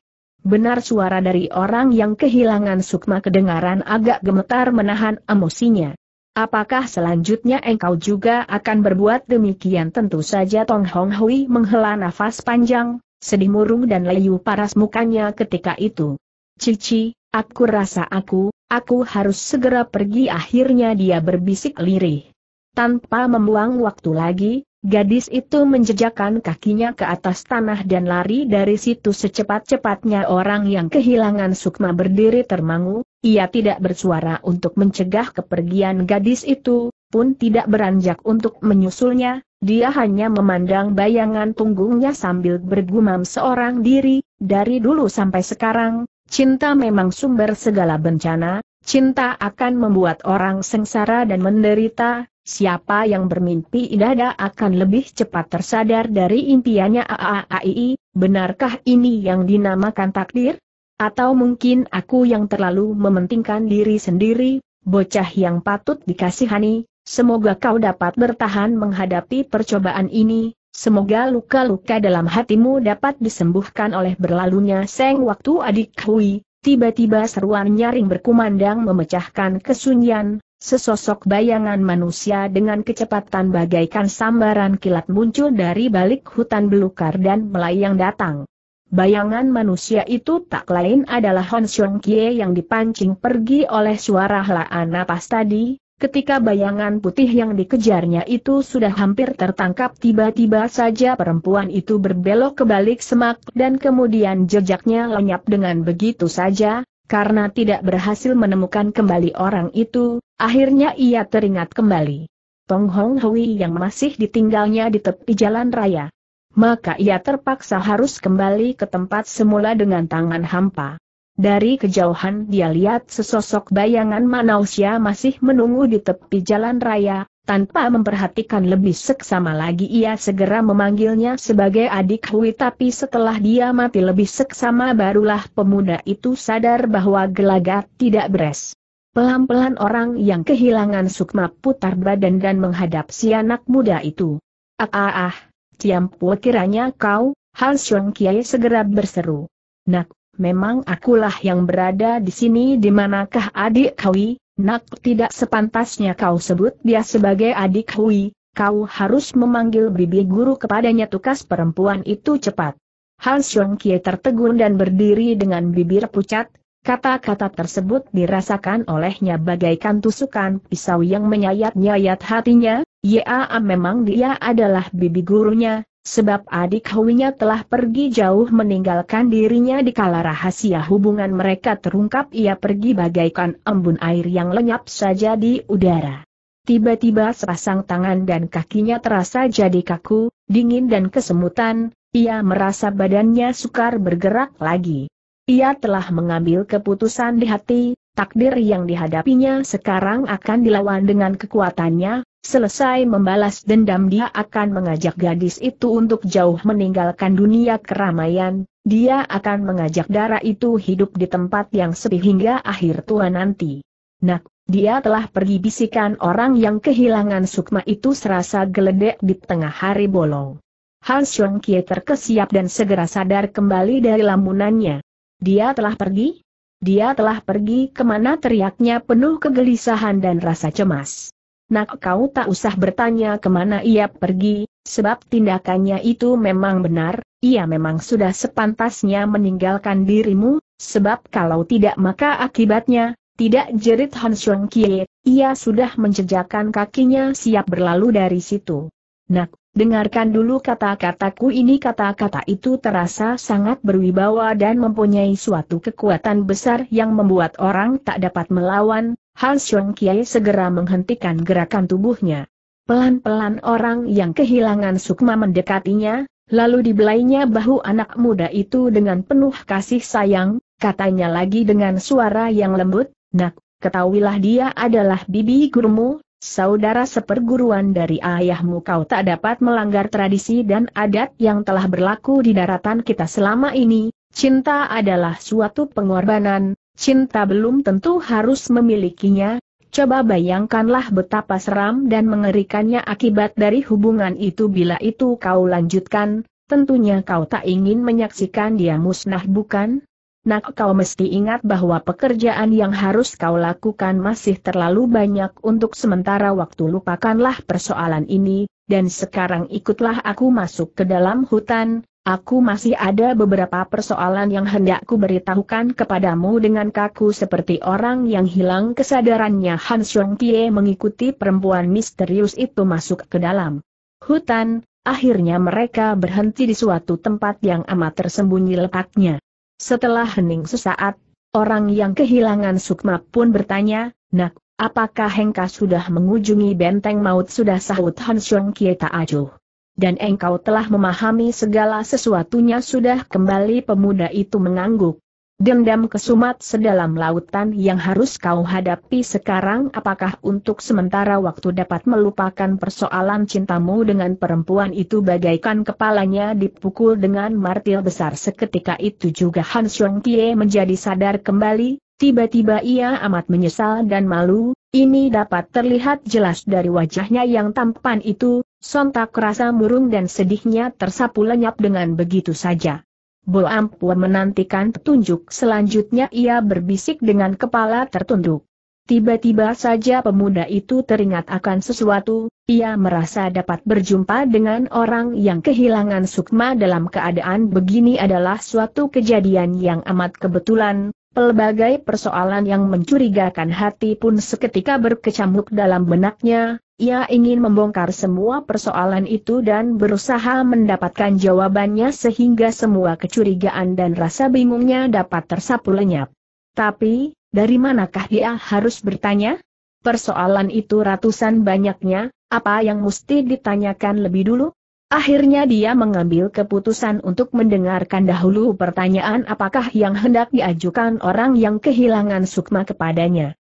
Benar suara dari orang yang kehilangan sukma kedengaran agak gemetar menahan emosinya. Apakah selanjutnya engkau juga akan berbuat demikian? Tentu saja Tong Hong Hui menghela nafas panjang, sedih murung dan layu paras mukanya ketika itu. Cici, aku rasa aku, Aku harus segera pergi akhirnya dia berbisik lirih. Tanpa membuang waktu lagi, gadis itu menjejakkan kakinya ke atas tanah dan lari dari situ secepat-cepatnya orang yang kehilangan sukma berdiri termangu, ia tidak bersuara untuk mencegah kepergian gadis itu, pun tidak beranjak untuk menyusulnya, dia hanya memandang bayangan punggungnya sambil bergumam seorang diri, dari dulu sampai sekarang, Cinta memang sumber segala bencana, cinta akan membuat orang sengsara dan menderita, siapa yang bermimpi indah akan lebih cepat tersadar dari impiannya Aaaii, benarkah ini yang dinamakan takdir? Atau mungkin aku yang terlalu mementingkan diri sendiri, bocah yang patut dikasihani, semoga kau dapat bertahan menghadapi percobaan ini, Semoga luka-luka dalam hatimu dapat disembuhkan oleh berlalunya seng waktu adik Hui. Tiba-tiba seruan nyaring berkumandang memecahkan kesunyian, sesosok bayangan manusia dengan kecepatan bagaikan sambaran kilat muncul dari balik hutan belukar dan melayang datang. Bayangan manusia itu tak lain adalah Hon Xiong Kie yang dipancing pergi oleh suara helaan napas tadi, Ketika bayangan putih yang dikejarnya itu sudah hampir tertangkap tiba-tiba saja perempuan itu berbelok ke balik semak dan kemudian jejaknya lenyap dengan begitu saja, karena tidak berhasil menemukan kembali orang itu, akhirnya ia teringat kembali. Tong Hong Hui yang masih ditinggalnya di tepi jalan raya. Maka ia terpaksa harus kembali ke tempat semula dengan tangan hampa. Dari kejauhan dia lihat sesosok bayangan manusia masih menunggu di tepi jalan raya, tanpa memperhatikan lebih seksama lagi ia segera memanggilnya sebagai adik Hui tapi setelah dia mati lebih seksama barulah pemuda itu sadar bahwa gelagat tidak beres. Pelan-pelan orang yang kehilangan sukma putar badan dan menghadap si anak muda itu. Ah ah ah, Ciampu kiranya kau, Hal Xiong Kiai segera berseru. Nak memang akulah yang berada di sini di manakah adik Kaui, nak tidak sepantasnya kau sebut dia sebagai adik kui. kau harus memanggil bibi guru kepadanya tukas perempuan itu cepat. Han Xiong Kie tertegun dan berdiri dengan bibir pucat, kata-kata tersebut dirasakan olehnya bagaikan tusukan pisau yang menyayat-nyayat hatinya, Ya, memang dia adalah bibi gurunya, Sebab adik Huinya telah pergi jauh meninggalkan dirinya di kala rahasia hubungan mereka terungkap ia pergi bagaikan embun air yang lenyap saja di udara. Tiba-tiba sepasang tangan dan kakinya terasa jadi kaku, dingin dan kesemutan, ia merasa badannya sukar bergerak lagi. Ia telah mengambil keputusan di hati, takdir yang dihadapinya sekarang akan dilawan dengan kekuatannya, Selesai membalas dendam dia akan mengajak gadis itu untuk jauh meninggalkan dunia keramaian, dia akan mengajak darah itu hidup di tempat yang sepi hingga akhir tua nanti. Nak, dia telah pergi bisikan orang yang kehilangan sukma itu serasa geledek di tengah hari bolong. Hans Yong Kie terkesiap dan segera sadar kembali dari lamunannya. Dia telah pergi? Dia telah pergi kemana teriaknya penuh kegelisahan dan rasa cemas nak kau tak usah bertanya kemana ia pergi, sebab tindakannya itu memang benar, ia memang sudah sepantasnya meninggalkan dirimu, sebab kalau tidak maka akibatnya, tidak jerit Han Xiong Kie, ia sudah menjejakkan kakinya siap berlalu dari situ. Nak, dengarkan dulu kata-kataku ini kata-kata itu terasa sangat berwibawa dan mempunyai suatu kekuatan besar yang membuat orang tak dapat melawan, Han Xiong Kiai segera menghentikan gerakan tubuhnya. Pelan-pelan orang yang kehilangan sukma mendekatinya, lalu dibelainya bahu anak muda itu dengan penuh kasih sayang, katanya lagi dengan suara yang lembut, nak, ketahuilah dia adalah bibi gurumu, saudara seperguruan dari ayahmu kau tak dapat melanggar tradisi dan adat yang telah berlaku di daratan kita selama ini, cinta adalah suatu pengorbanan, Cinta belum tentu harus memilikinya, coba bayangkanlah betapa seram dan mengerikannya akibat dari hubungan itu bila itu kau lanjutkan, tentunya kau tak ingin menyaksikan dia musnah bukan? Nak kau mesti ingat bahwa pekerjaan yang harus kau lakukan masih terlalu banyak untuk sementara waktu lupakanlah persoalan ini, dan sekarang ikutlah aku masuk ke dalam hutan, Aku masih ada beberapa persoalan yang hendak ku beritahukan kepadamu dengan kaku seperti orang yang hilang kesadarannya Han Xiong Pie mengikuti perempuan misterius itu masuk ke dalam hutan, akhirnya mereka berhenti di suatu tempat yang amat tersembunyi letaknya. Setelah hening sesaat, orang yang kehilangan Sukma pun bertanya, Nak, apakah Hengka sudah mengunjungi benteng maut sudah sahut Han Xiong Pie tak ajo dan engkau telah memahami segala sesuatunya sudah kembali pemuda itu mengangguk. Dendam kesumat sedalam lautan yang harus kau hadapi sekarang apakah untuk sementara waktu dapat melupakan persoalan cintamu dengan perempuan itu bagaikan kepalanya dipukul dengan martil besar seketika itu juga Han Xiong Tie menjadi sadar kembali, tiba-tiba ia amat menyesal dan malu, ini dapat terlihat jelas dari wajahnya yang tampan itu, Sontak rasa murung dan sedihnya tersapu lenyap dengan begitu saja. Bo Ampua menantikan petunjuk selanjutnya ia berbisik dengan kepala tertunduk. Tiba-tiba saja pemuda itu teringat akan sesuatu, ia merasa dapat berjumpa dengan orang yang kehilangan sukma dalam keadaan begini adalah suatu kejadian yang amat kebetulan, Pelbagai persoalan yang mencurigakan hati pun seketika berkecamuk dalam benaknya, ia ingin membongkar semua persoalan itu dan berusaha mendapatkan jawabannya sehingga semua kecurigaan dan rasa bingungnya dapat tersapu lenyap. Tapi, dari manakah dia harus bertanya? Persoalan itu ratusan banyaknya, apa yang mesti ditanyakan lebih dulu? Akhirnya dia mengambil keputusan untuk mendengarkan dahulu pertanyaan apakah yang hendak diajukan orang yang kehilangan sukma kepadanya.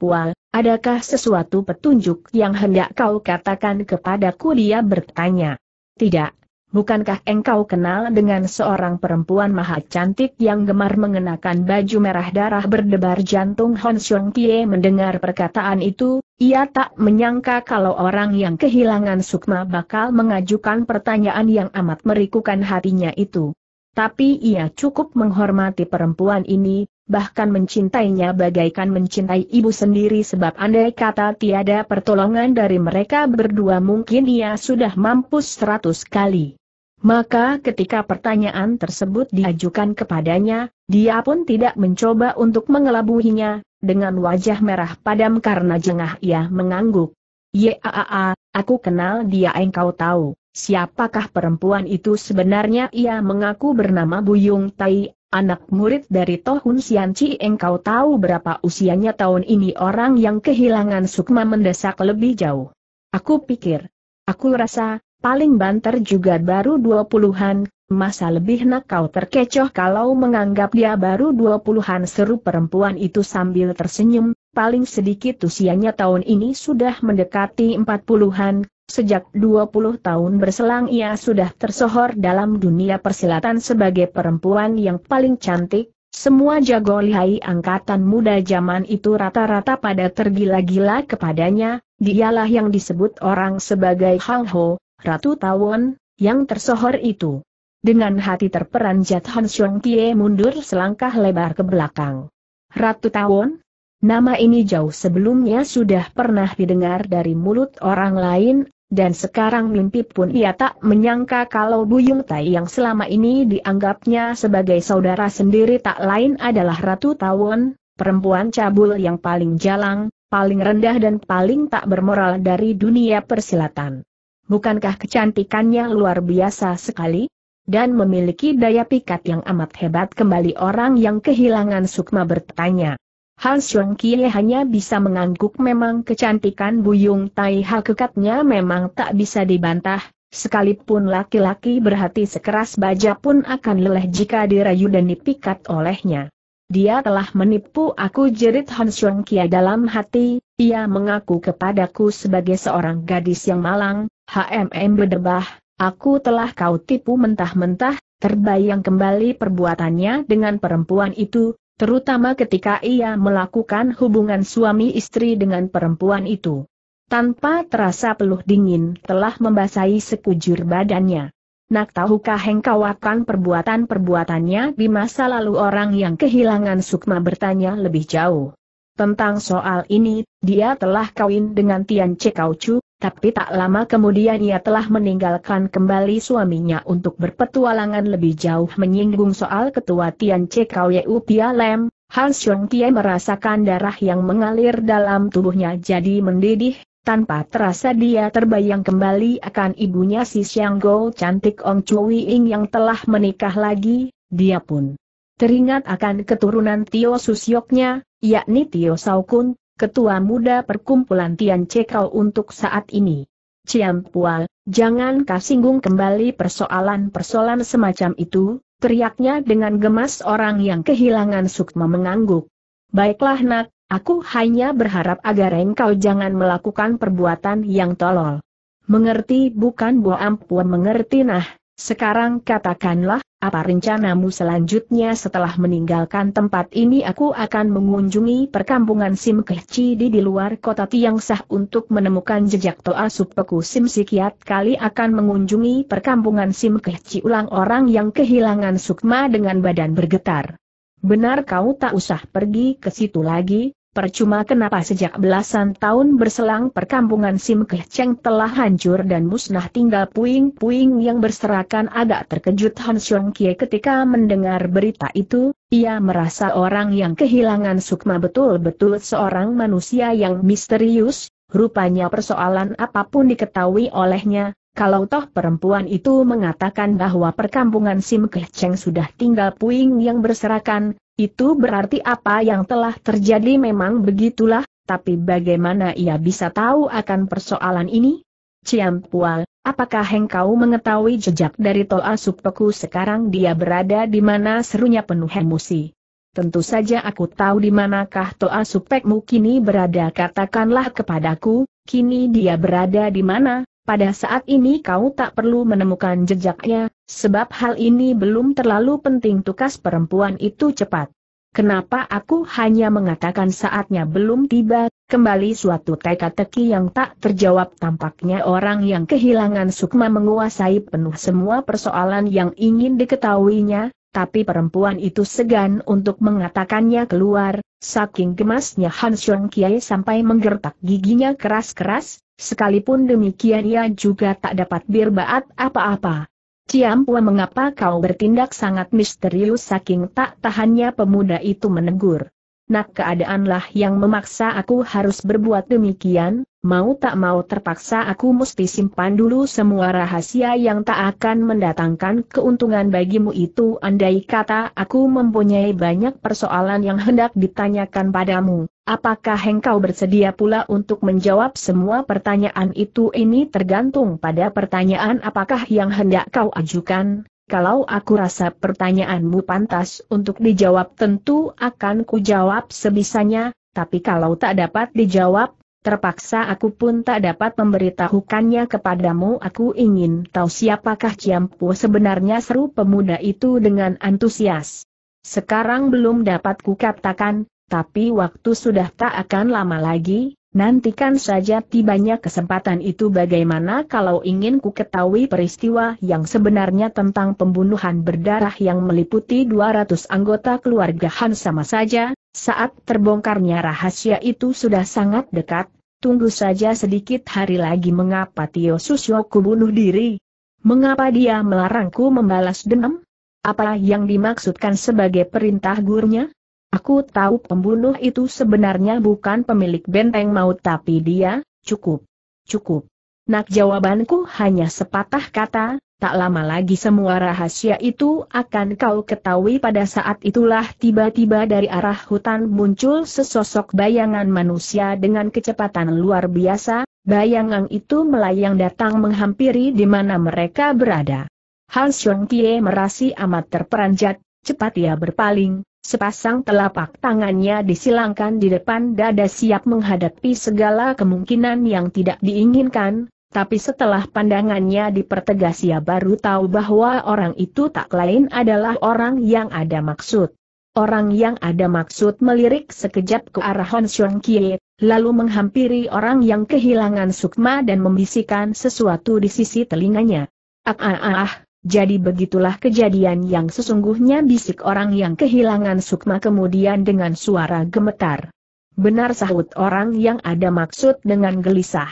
Pua, adakah sesuatu petunjuk yang hendak kau katakan kepadaku dia bertanya. Tidak, Bukankah engkau kenal dengan seorang perempuan maha cantik yang gemar mengenakan baju merah darah berdebar jantung Hon Xiong Tie mendengar perkataan itu, ia tak menyangka kalau orang yang kehilangan sukma bakal mengajukan pertanyaan yang amat merikukan hatinya itu. Tapi ia cukup menghormati perempuan ini, bahkan mencintainya bagaikan mencintai ibu sendiri sebab andai kata tiada pertolongan dari mereka berdua mungkin ia sudah mampus seratus kali. Maka ketika pertanyaan tersebut diajukan kepadanya, dia pun tidak mencoba untuk mengelabuhinya, dengan wajah merah padam karena jengah ia mengangguk. Yaa, aku kenal dia engkau tahu, siapakah perempuan itu sebenarnya ia mengaku bernama Buyung Tai, anak murid dari Tohun Sianci engkau tahu berapa usianya tahun ini orang yang kehilangan sukma mendesak lebih jauh. Aku pikir, aku rasa, paling banter juga baru dua puluhan. masa lebih nakal terkecoh kalau menganggap dia baru dua puluhan. seru perempuan itu sambil tersenyum, paling sedikit usianya tahun ini sudah mendekati empat puluhan. sejak dua puluh tahun berselang ia sudah tersohor dalam dunia persilatan sebagai perempuan yang paling cantik, semua jago lihai angkatan muda zaman itu rata-rata pada tergila-gila kepadanya, dialah yang disebut orang sebagai Hang Ho, Ratu Tawon, yang tersohor itu. Dengan hati terperanjat Han Xiong Tie mundur selangkah lebar ke belakang. Ratu Tawon? Nama ini jauh sebelumnya sudah pernah didengar dari mulut orang lain, dan sekarang mimpi pun ia tak menyangka kalau Buyung Tai yang selama ini dianggapnya sebagai saudara sendiri tak lain adalah Ratu Tawon, perempuan cabul yang paling jalang, paling rendah dan paling tak bermoral dari dunia persilatan bukankah kecantikannya luar biasa sekali? Dan memiliki daya pikat yang amat hebat kembali orang yang kehilangan sukma bertanya. Han Xiong Kie hanya bisa mengangguk memang kecantikan Buyung Tai Ha kekatnya memang tak bisa dibantah, sekalipun laki-laki berhati sekeras baja pun akan leleh jika dirayu dan dipikat olehnya. Dia telah menipu aku jerit Han Xiong Kie dalam hati, ia mengaku kepadaku sebagai seorang gadis yang malang, HMM berdebah, aku telah kau tipu mentah-mentah, terbayang kembali perbuatannya dengan perempuan itu, terutama ketika ia melakukan hubungan suami istri dengan perempuan itu. Tanpa terasa peluh dingin telah membasahi sekujur badannya. Nak tahukah engkau akan perbuatan-perbuatannya di masa lalu orang yang kehilangan sukma bertanya lebih jauh. Tentang soal ini, dia telah kawin dengan Tian Chu, tapi tak lama kemudian ia telah meninggalkan kembali suaminya untuk berpetualangan lebih jauh menyinggung soal ketua Tian Cekau Pia Lem, Han Xiong Tie merasakan darah yang mengalir dalam tubuhnya jadi mendidih, tanpa terasa dia terbayang kembali akan ibunya si Xiang Go cantik Ong Chui Ing yang telah menikah lagi, dia pun teringat akan keturunan Tio Susyoknya, yakni Tio Saukun, ketua muda perkumpulan Tian Cekau untuk saat ini. Ciam Pual, jangan kau singgung kembali persoalan-persoalan semacam itu, teriaknya dengan gemas orang yang kehilangan sukma mengangguk. Baiklah nak, aku hanya berharap agar engkau jangan melakukan perbuatan yang tolol. Mengerti bukan buah Ampuan mengerti nah, sekarang katakanlah, apa rencanamu selanjutnya setelah meninggalkan tempat ini aku akan mengunjungi perkampungan Sim Kehci di di luar kota Tiang Sah untuk menemukan jejak Toa Subpeku Sim Sikiat kali akan mengunjungi perkampungan Sim Kehci ulang orang yang kehilangan sukma dengan badan bergetar. Benar kau tak usah pergi ke situ lagi, Percuma kenapa sejak belasan tahun berselang perkampungan Sim Kehceng telah hancur dan musnah tinggal puing-puing yang berserakan agak terkejut Han Xiong Kie ketika mendengar berita itu, ia merasa orang yang kehilangan sukma betul-betul seorang manusia yang misterius, rupanya persoalan apapun diketahui olehnya, kalau toh perempuan itu mengatakan bahwa perkampungan Sim Keceng sudah tinggal puing yang berserakan, itu berarti apa yang telah terjadi memang begitulah, tapi bagaimana ia bisa tahu akan persoalan ini? Ciampual, apakah engkau mengetahui jejak dari Toa Supeku sekarang dia berada di mana serunya penuh emosi? Tentu saja aku tahu di manakah Toa Supekmu kini berada katakanlah kepadaku, kini dia berada di mana, pada saat ini kau tak perlu menemukan jejaknya, sebab hal ini belum terlalu penting tukas perempuan itu cepat. Kenapa aku hanya mengatakan saatnya belum tiba, kembali suatu teka-teki yang tak terjawab tampaknya orang yang kehilangan sukma menguasai penuh semua persoalan yang ingin diketahuinya, tapi perempuan itu segan untuk mengatakannya keluar, saking gemasnya Han Xiong Kiai sampai menggertak giginya keras-keras, Sekalipun demikian ia juga tak dapat berbaat apa-apa. Ciampua mengapa kau bertindak sangat misterius saking tak tahannya pemuda itu menegur. Nak keadaanlah yang memaksa aku harus berbuat demikian, mau tak mau terpaksa aku mesti simpan dulu semua rahasia yang tak akan mendatangkan keuntungan bagimu itu andai kata aku mempunyai banyak persoalan yang hendak ditanyakan padamu. Apakah engkau bersedia pula untuk menjawab semua pertanyaan itu ini tergantung pada pertanyaan apakah yang hendak kau ajukan, kalau aku rasa pertanyaanmu pantas untuk dijawab tentu akan kujawab sebisanya, tapi kalau tak dapat dijawab, terpaksa aku pun tak dapat memberitahukannya kepadamu. Aku ingin tahu siapakah Ciampu sebenarnya seru pemuda itu dengan antusias. Sekarang belum dapat kukatakan, tapi waktu sudah tak akan lama lagi, Nantikan saja tibanya kesempatan itu bagaimana kalau ingin ku ketahui peristiwa yang sebenarnya tentang pembunuhan berdarah yang meliputi 200 anggota keluarga Han sama saja, saat terbongkarnya rahasia itu sudah sangat dekat, tunggu saja sedikit hari lagi mengapa Tio ku bunuh diri. Mengapa dia melarangku membalas dendam? Apa yang dimaksudkan sebagai perintah gurunya? Aku tahu pembunuh itu sebenarnya bukan pemilik benteng maut tapi dia, cukup. Cukup. Nak jawabanku hanya sepatah kata, tak lama lagi semua rahasia itu akan kau ketahui pada saat itulah tiba-tiba dari arah hutan muncul sesosok bayangan manusia dengan kecepatan luar biasa, bayangan itu melayang datang menghampiri di mana mereka berada. Yong Kie merasi amat terperanjat, cepat ia berpaling, Sepasang telapak tangannya disilangkan di depan dada siap menghadapi segala kemungkinan yang tidak diinginkan, tapi setelah pandangannya dipertegas ia baru tahu bahwa orang itu tak lain adalah orang yang ada maksud. Orang yang ada maksud melirik sekejap ke arah Hon Xiong Kie, lalu menghampiri orang yang kehilangan sukma dan membisikkan sesuatu di sisi telinganya. Ah ah ah, ah. Jadi begitulah kejadian yang sesungguhnya bisik orang yang kehilangan sukma kemudian dengan suara gemetar. Benar sahut orang yang ada maksud dengan gelisah.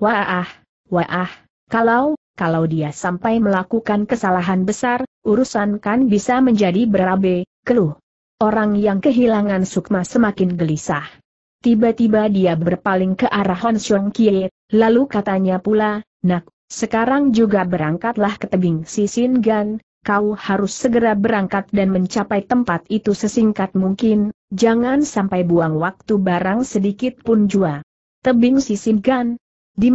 Wah, wah, kalau, kalau dia sampai melakukan kesalahan besar, urusan kan bisa menjadi berabe, keluh. Orang yang kehilangan sukma semakin gelisah. Tiba-tiba dia berpaling ke arah Hon Xiong Kie, lalu katanya pula, Nak, sekarang juga berangkatlah ke tebing Sisin Gan, kau harus segera berangkat dan mencapai tempat itu sesingkat mungkin, jangan sampai buang waktu barang sedikit pun jua. Tebing Sisin Gan, di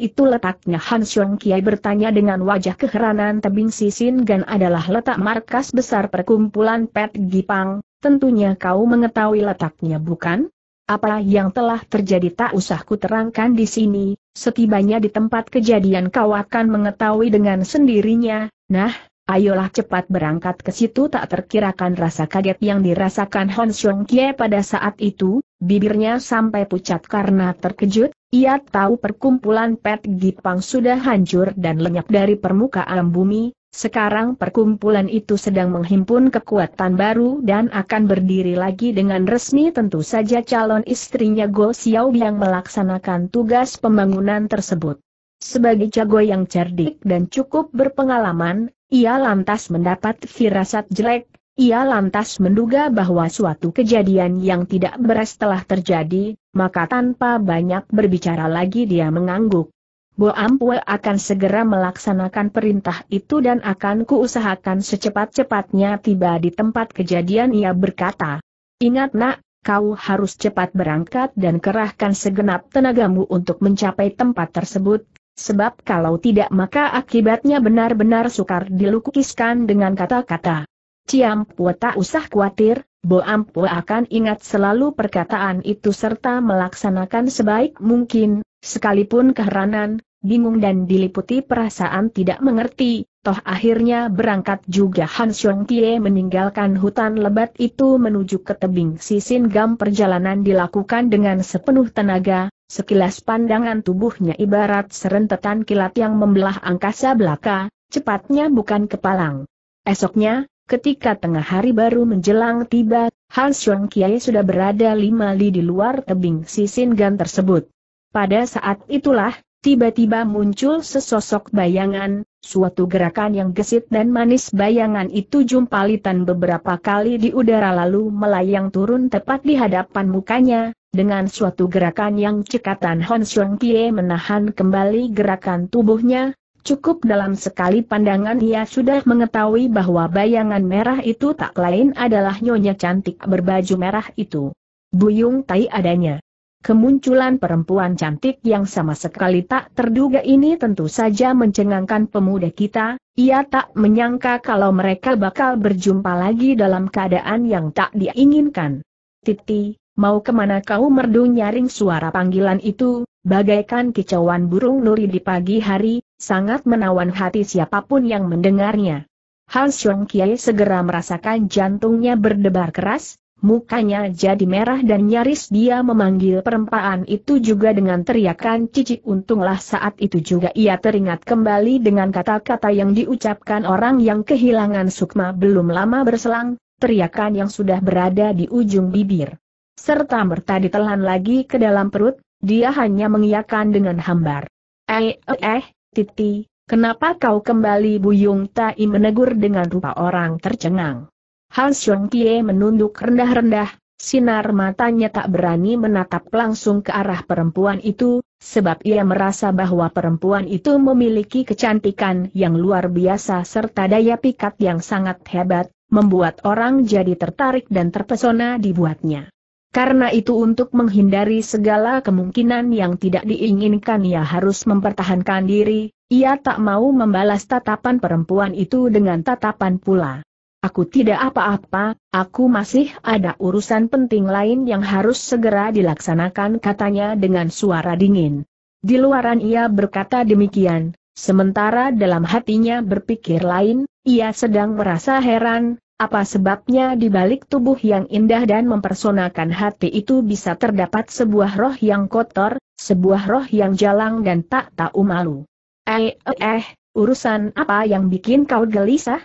itu letaknya Han Xiong Kiai bertanya dengan wajah keheranan tebing Sisin Gan adalah letak markas besar perkumpulan Pet Gipang, tentunya kau mengetahui letaknya bukan? Apa yang telah terjadi tak usah kuterangkan di sini, setibanya di tempat kejadian kau akan mengetahui dengan sendirinya, nah, ayolah cepat berangkat ke situ tak terkirakan rasa kaget yang dirasakan Hon Xiong Kie pada saat itu, bibirnya sampai pucat karena terkejut, ia tahu perkumpulan Pet Gipang sudah hancur dan lenyap dari permukaan bumi, sekarang perkumpulan itu sedang menghimpun kekuatan baru dan akan berdiri lagi dengan resmi tentu saja calon istrinya Go Xiao yang melaksanakan tugas pembangunan tersebut. Sebagai jago yang cerdik dan cukup berpengalaman, ia lantas mendapat firasat jelek, ia lantas menduga bahwa suatu kejadian yang tidak beres telah terjadi, maka tanpa banyak berbicara lagi dia mengangguk. Bo Ampue akan segera melaksanakan perintah itu dan akan kuusahakan secepat-cepatnya tiba di tempat kejadian ia berkata. Ingat nak, kau harus cepat berangkat dan kerahkan segenap tenagamu untuk mencapai tempat tersebut, sebab kalau tidak maka akibatnya benar-benar sukar dilukiskan dengan kata-kata. Ciam Pue tak usah khawatir, Bo Ampue akan ingat selalu perkataan itu serta melaksanakan sebaik mungkin, Sekalipun keheranan, bingung dan diliputi perasaan tidak mengerti, toh akhirnya berangkat juga Han Xiong Tie meninggalkan hutan lebat itu menuju ke tebing sisin gam perjalanan dilakukan dengan sepenuh tenaga, sekilas pandangan tubuhnya ibarat serentetan kilat yang membelah angkasa belaka, cepatnya bukan kepalang. Esoknya, ketika tengah hari baru menjelang tiba, Han Xiong Kiai sudah berada lima li di luar tebing sisin gam tersebut. Pada saat itulah, tiba-tiba muncul sesosok bayangan, suatu gerakan yang gesit dan manis bayangan itu jumpalitan beberapa kali di udara lalu melayang turun tepat di hadapan mukanya, dengan suatu gerakan yang cekatan Hon Xiong Pie menahan kembali gerakan tubuhnya, Cukup dalam sekali pandangan ia sudah mengetahui bahwa bayangan merah itu tak lain adalah nyonya cantik berbaju merah itu. Buyung Tai adanya. Kemunculan perempuan cantik yang sama sekali tak terduga ini tentu saja mencengangkan pemuda kita, ia tak menyangka kalau mereka bakal berjumpa lagi dalam keadaan yang tak diinginkan. Titi, mau kemana kau merdu nyaring suara panggilan itu, bagaikan kicauan burung nuri di pagi hari, sangat menawan hati siapapun yang mendengarnya. Hans Xiong Kiai segera merasakan jantungnya berdebar keras, Mukanya jadi merah dan nyaris dia memanggil perempaan itu juga dengan teriakan cici untunglah saat itu juga ia teringat kembali dengan kata-kata yang diucapkan orang yang kehilangan sukma belum lama berselang, teriakan yang sudah berada di ujung bibir. Serta merta ditelan lagi ke dalam perut, dia hanya mengiyakan dengan hambar. Eh, eh, eh, titi, kenapa kau kembali buyung tai menegur dengan rupa orang tercengang. Han Xiong Kie menunduk rendah-rendah, sinar matanya tak berani menatap langsung ke arah perempuan itu, sebab ia merasa bahwa perempuan itu memiliki kecantikan yang luar biasa serta daya pikat yang sangat hebat, membuat orang jadi tertarik dan terpesona dibuatnya. Karena itu untuk menghindari segala kemungkinan yang tidak diinginkan ia harus mempertahankan diri, ia tak mau membalas tatapan perempuan itu dengan tatapan pula. Aku tidak apa-apa, aku masih ada urusan penting lain yang harus segera dilaksanakan katanya dengan suara dingin. Di luaran ia berkata demikian, sementara dalam hatinya berpikir lain, ia sedang merasa heran, apa sebabnya di balik tubuh yang indah dan mempersonakan hati itu bisa terdapat sebuah roh yang kotor, sebuah roh yang jalang dan tak tahu malu. Eh, eh, eh, urusan apa yang bikin kau gelisah?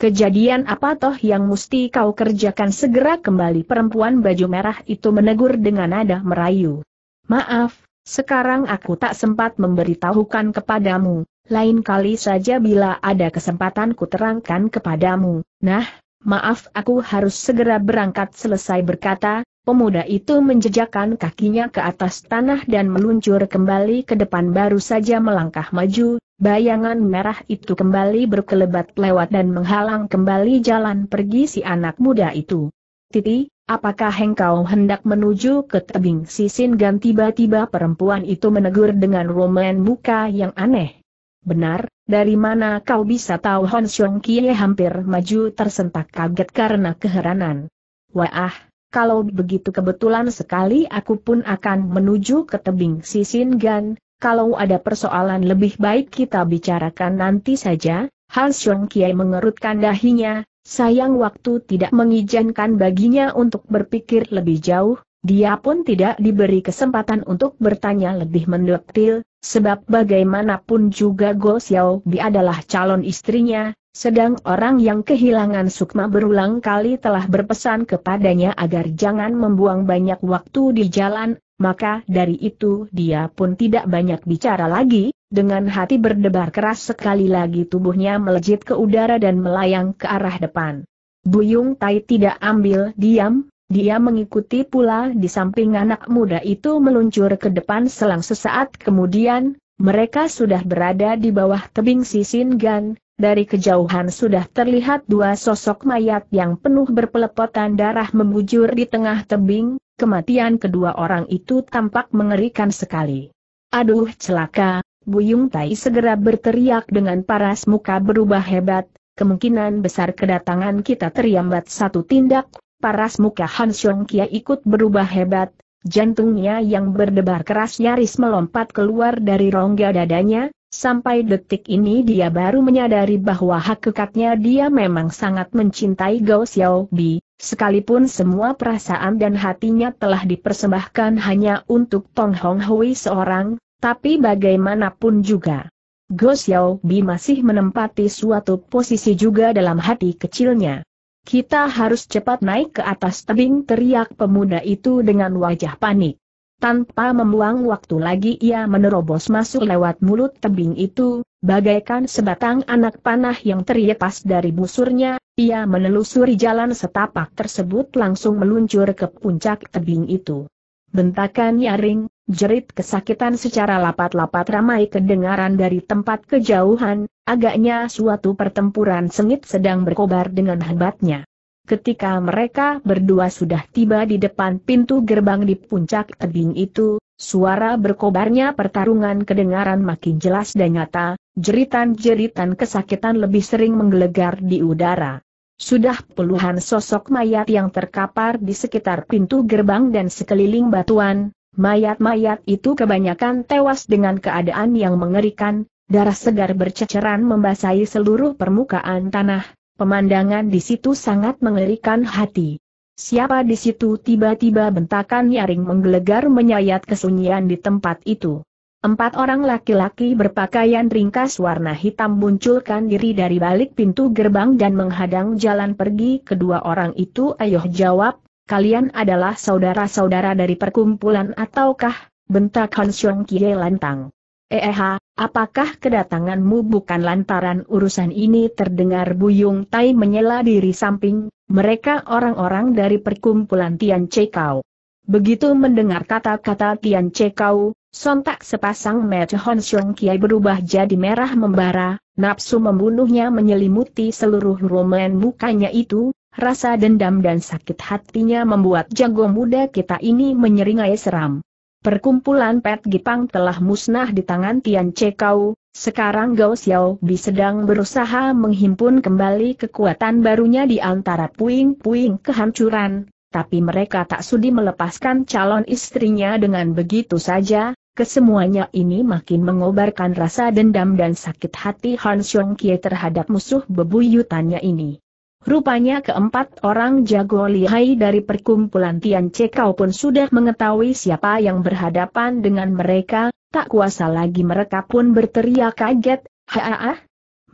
Kejadian apa toh yang mesti kau kerjakan segera kembali perempuan baju merah itu menegur dengan nada merayu. Maaf, sekarang aku tak sempat memberitahukan kepadamu, lain kali saja bila ada kesempatan ku terangkan kepadamu. Nah, maaf aku harus segera berangkat selesai berkata, pemuda itu menjejakkan kakinya ke atas tanah dan meluncur kembali ke depan baru saja melangkah maju, Bayangan merah itu kembali berkelebat lewat dan menghalang kembali jalan pergi si anak muda itu. Titi, apakah engkau hendak menuju ke tebing sisin gan tiba-tiba perempuan itu menegur dengan roman muka yang aneh. Benar, dari mana kau bisa tahu Hon Xiong Kie hampir maju tersentak kaget karena keheranan. Wah, kalau begitu kebetulan sekali aku pun akan menuju ke tebing Sisin Gan, kalau ada persoalan lebih baik kita bicarakan nanti saja, Han Xiong Kiai mengerutkan dahinya, sayang waktu tidak mengizinkan baginya untuk berpikir lebih jauh, dia pun tidak diberi kesempatan untuk bertanya lebih mendetail, sebab bagaimanapun juga Go Xiao Bi adalah calon istrinya, sedang orang yang kehilangan sukma berulang kali telah berpesan kepadanya agar jangan membuang banyak waktu di jalan, maka dari itu dia pun tidak banyak bicara lagi, dengan hati berdebar keras sekali lagi tubuhnya melejit ke udara dan melayang ke arah depan. Buyung Tai tidak ambil diam, dia mengikuti pula di samping anak muda itu meluncur ke depan selang sesaat kemudian, mereka sudah berada di bawah tebing sisin gan, dari kejauhan sudah terlihat dua sosok mayat yang penuh berpelepotan darah membujur di tengah tebing, kematian kedua orang itu tampak mengerikan sekali. Aduh celaka, Buyung Tai segera berteriak dengan paras muka berubah hebat, kemungkinan besar kedatangan kita teriambat satu tindak, paras muka Han Xiong Kia ikut berubah hebat, jantungnya yang berdebar keras nyaris melompat keluar dari rongga dadanya, Sampai detik ini dia baru menyadari bahwa hakikatnya dia memang sangat mencintai Gao Xiaobi, sekalipun semua perasaan dan hatinya telah dipersembahkan hanya untuk Tong Hong Hui seorang, tapi bagaimanapun juga. Gao Xiaobi masih menempati suatu posisi juga dalam hati kecilnya. Kita harus cepat naik ke atas tebing teriak pemuda itu dengan wajah panik. Tanpa membuang waktu lagi ia menerobos masuk lewat mulut tebing itu, bagaikan sebatang anak panah yang terlepas dari busurnya, ia menelusuri jalan setapak tersebut langsung meluncur ke puncak tebing itu. Bentakan nyaring, jerit kesakitan secara lapat-lapat ramai kedengaran dari tempat kejauhan, agaknya suatu pertempuran sengit sedang berkobar dengan hebatnya. Ketika mereka berdua sudah tiba di depan pintu gerbang di puncak tebing itu, suara berkobarnya pertarungan kedengaran makin jelas dan nyata, jeritan-jeritan kesakitan lebih sering menggelegar di udara. Sudah puluhan sosok mayat yang terkapar di sekitar pintu gerbang dan sekeliling batuan, mayat-mayat itu kebanyakan tewas dengan keadaan yang mengerikan, darah segar berceceran membasahi seluruh permukaan tanah, Pemandangan di situ sangat mengerikan hati. Siapa di situ tiba-tiba bentakan nyaring menggelegar menyayat kesunyian di tempat itu. Empat orang laki-laki berpakaian ringkas warna hitam munculkan diri dari balik pintu gerbang dan menghadang jalan pergi kedua orang itu ayuh jawab, kalian adalah saudara-saudara dari perkumpulan ataukah, bentak Han Xiong Kie lantang. Eh, eh apakah kedatanganmu bukan lantaran urusan ini terdengar Buyung Tai menyela diri samping, mereka orang-orang dari perkumpulan Tian Cekau. Begitu mendengar kata-kata Tian Cekau, sontak sepasang mata Hon Xiong Kiai berubah jadi merah membara, nafsu membunuhnya menyelimuti seluruh rumen mukanya itu, rasa dendam dan sakit hatinya membuat jago muda kita ini menyeringai seram. Perkumpulan Pet Gipang telah musnah di tangan Tian Chekau, sekarang Gao Xiao Bi sedang berusaha menghimpun kembali kekuatan barunya di antara puing-puing kehancuran, tapi mereka tak sudi melepaskan calon istrinya dengan begitu saja, kesemuanya ini makin mengobarkan rasa dendam dan sakit hati Han Xiong Kie terhadap musuh bebuyutannya ini. Rupanya keempat orang jago lihai dari perkumpulan Tian Cekau pun sudah mengetahui siapa yang berhadapan dengan mereka, tak kuasa lagi mereka pun berteriak kaget, Haah,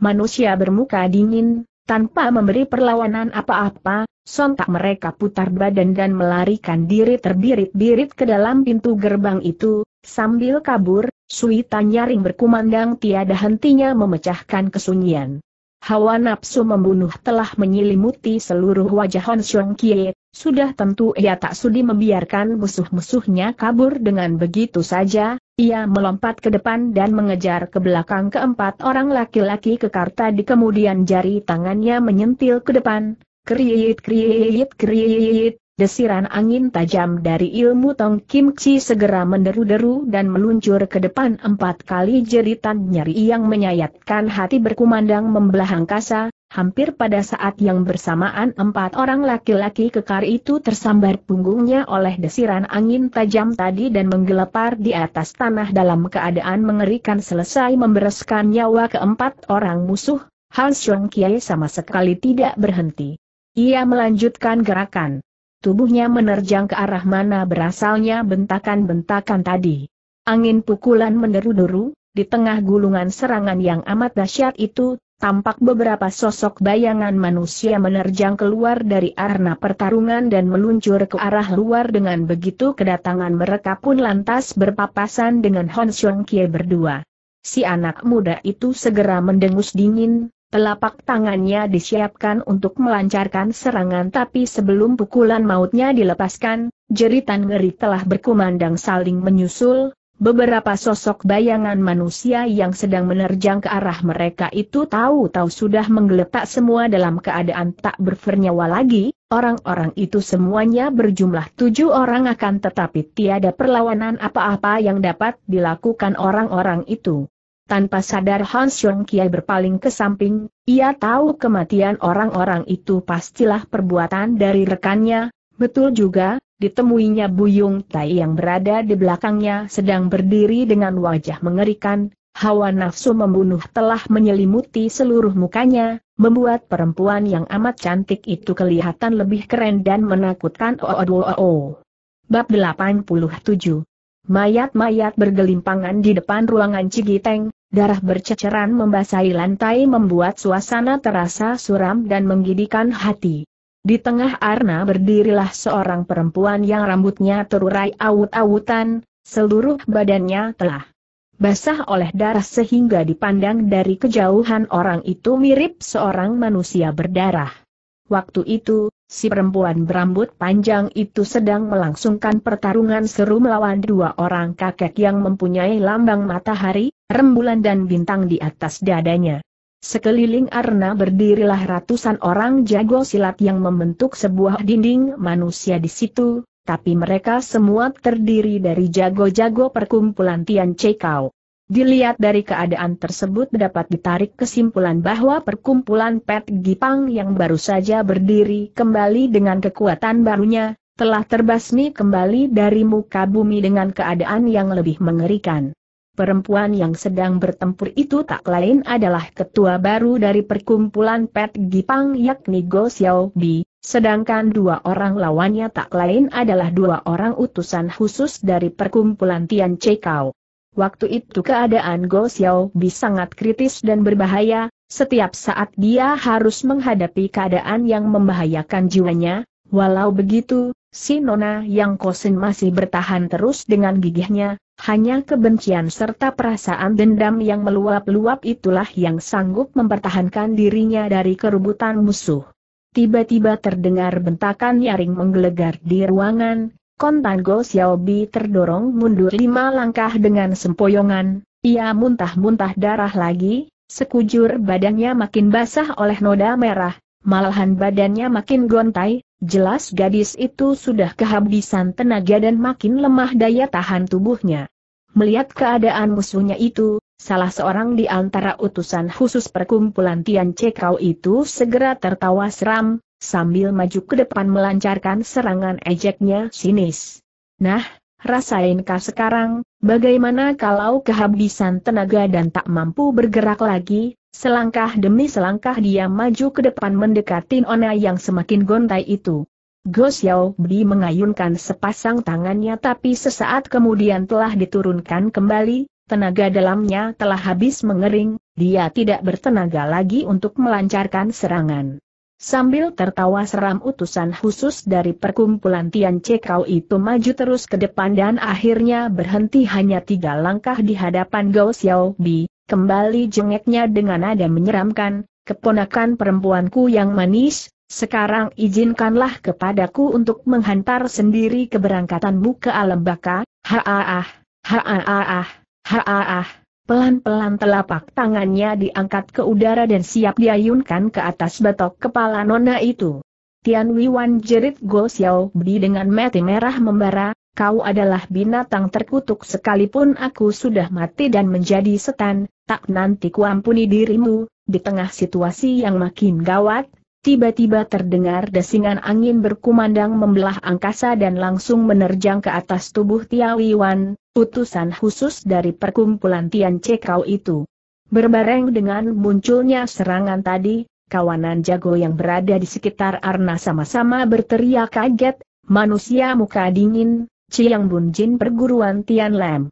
manusia bermuka dingin, tanpa memberi perlawanan apa-apa, sontak mereka putar badan dan melarikan diri terbirit-birit ke dalam pintu gerbang itu, sambil kabur, suitan nyaring berkumandang tiada hentinya memecahkan kesunyian. Hawa nafsu membunuh telah menyelimuti seluruh wajah Hon Xiong Kie, sudah tentu ia tak sudi membiarkan musuh-musuhnya kabur dengan begitu saja, ia melompat ke depan dan mengejar ke belakang keempat orang laki-laki kekarta di kemudian jari tangannya menyentil ke depan, kriit kriit kriit, Desiran angin tajam dari ilmu Tong Kim Chi segera menderu-deru dan meluncur ke depan empat kali jeritan nyeri yang menyayatkan hati berkumandang membelah angkasa, Hampir pada saat yang bersamaan empat orang laki-laki kekar itu tersambar punggungnya oleh desiran angin tajam tadi dan menggelepar di atas tanah dalam keadaan mengerikan selesai membereskan nyawa keempat orang musuh, Hans Xiong Kiai sama sekali tidak berhenti. Ia melanjutkan gerakan tubuhnya menerjang ke arah mana berasalnya bentakan-bentakan tadi. Angin pukulan menderu-deru, di tengah gulungan serangan yang amat dahsyat itu, tampak beberapa sosok bayangan manusia menerjang keluar dari arena pertarungan dan meluncur ke arah luar dengan begitu kedatangan mereka pun lantas berpapasan dengan Hon Xiong Kie berdua. Si anak muda itu segera mendengus dingin, Telapak tangannya disiapkan untuk melancarkan serangan tapi sebelum pukulan mautnya dilepaskan, jeritan ngeri telah berkumandang saling menyusul, beberapa sosok bayangan manusia yang sedang menerjang ke arah mereka itu tahu-tahu sudah menggeletak semua dalam keadaan tak bernyawa lagi, orang-orang itu semuanya berjumlah tujuh orang akan tetapi tiada perlawanan apa-apa yang dapat dilakukan orang-orang itu. Tanpa sadar Hans Kiai berpaling ke samping, ia tahu kematian orang-orang itu pastilah perbuatan dari rekannya, betul juga, ditemuinya Buyung Tai yang berada di belakangnya sedang berdiri dengan wajah mengerikan, hawa nafsu membunuh telah menyelimuti seluruh mukanya, membuat perempuan yang amat cantik itu kelihatan lebih keren dan menakutkan oh, oh, oh, oh. Bab 87 Mayat-mayat bergelimpangan di depan ruangan Cigiteng, Darah berceceran membasahi lantai membuat suasana terasa suram dan menggidikan hati. Di tengah arna berdirilah seorang perempuan yang rambutnya terurai awut-awutan, seluruh badannya telah basah oleh darah sehingga dipandang dari kejauhan orang itu mirip seorang manusia berdarah. Waktu itu, si perempuan berambut panjang itu sedang melangsungkan pertarungan seru melawan dua orang kakek yang mempunyai lambang matahari, rembulan dan bintang di atas dadanya. Sekeliling Arna berdirilah ratusan orang jago silat yang membentuk sebuah dinding manusia di situ, tapi mereka semua terdiri dari jago-jago perkumpulan Tian Cekau. Dilihat dari keadaan tersebut dapat ditarik kesimpulan bahwa perkumpulan Pet Gipang yang baru saja berdiri kembali dengan kekuatan barunya, telah terbasmi kembali dari muka bumi dengan keadaan yang lebih mengerikan. Perempuan yang sedang bertempur itu tak lain adalah ketua baru dari perkumpulan Pet Gipang yakni Go Xiao Bi, sedangkan dua orang lawannya tak lain adalah dua orang utusan khusus dari perkumpulan Tian Chekau. Waktu itu keadaan Go Xiao Bi sangat kritis dan berbahaya, setiap saat dia harus menghadapi keadaan yang membahayakan jiwanya, walau begitu, Si Nona yang kosin masih bertahan terus dengan gigihnya, hanya kebencian serta perasaan dendam yang meluap-luap itulah yang sanggup mempertahankan dirinya dari kerubutan musuh. Tiba-tiba terdengar bentakan nyaring menggelegar di ruangan, kontan Go Xiaobi terdorong mundur lima langkah dengan sempoyongan, ia muntah-muntah darah lagi, sekujur badannya makin basah oleh noda merah, malahan badannya makin gontai, Jelas gadis itu sudah kehabisan tenaga dan makin lemah daya tahan tubuhnya. Melihat keadaan musuhnya itu, salah seorang di antara utusan khusus perkumpulan Tian Cekau itu segera tertawa seram, sambil maju ke depan melancarkan serangan ejeknya sinis. Nah, rasainkah sekarang, bagaimana kalau kehabisan tenaga dan tak mampu bergerak lagi, Selangkah demi selangkah dia maju ke depan mendekati ona yang semakin gontai itu. Go Xiao Bi mengayunkan sepasang tangannya tapi sesaat kemudian telah diturunkan kembali, tenaga dalamnya telah habis mengering, dia tidak bertenaga lagi untuk melancarkan serangan. Sambil tertawa seram utusan khusus dari perkumpulan Tian Cekau itu maju terus ke depan dan akhirnya berhenti hanya tiga langkah di hadapan Gao Bi kembali jengeknya dengan nada menyeramkan, keponakan perempuanku yang manis, sekarang izinkanlah kepadaku untuk menghantar sendiri keberangkatanmu ke alam baka, haaah, haaah, haaah. Pelan-pelan telapak tangannya diangkat ke udara dan siap diayunkan ke atas batok kepala nona itu. Tian Wiwan jerit Go Xiao Bi dengan mati merah membara, kau adalah binatang terkutuk sekalipun aku sudah mati dan menjadi setan, tak nanti kuampuni dirimu, di tengah situasi yang makin gawat, tiba-tiba terdengar desingan angin berkumandang membelah angkasa dan langsung menerjang ke atas tubuh Tiawiwan, utusan khusus dari perkumpulan Tian Cekau itu. Berbareng dengan munculnya serangan tadi, kawanan jago yang berada di sekitar Arna sama-sama berteriak kaget, manusia muka dingin, Ciyang Bun Jin perguruan Tian Lam.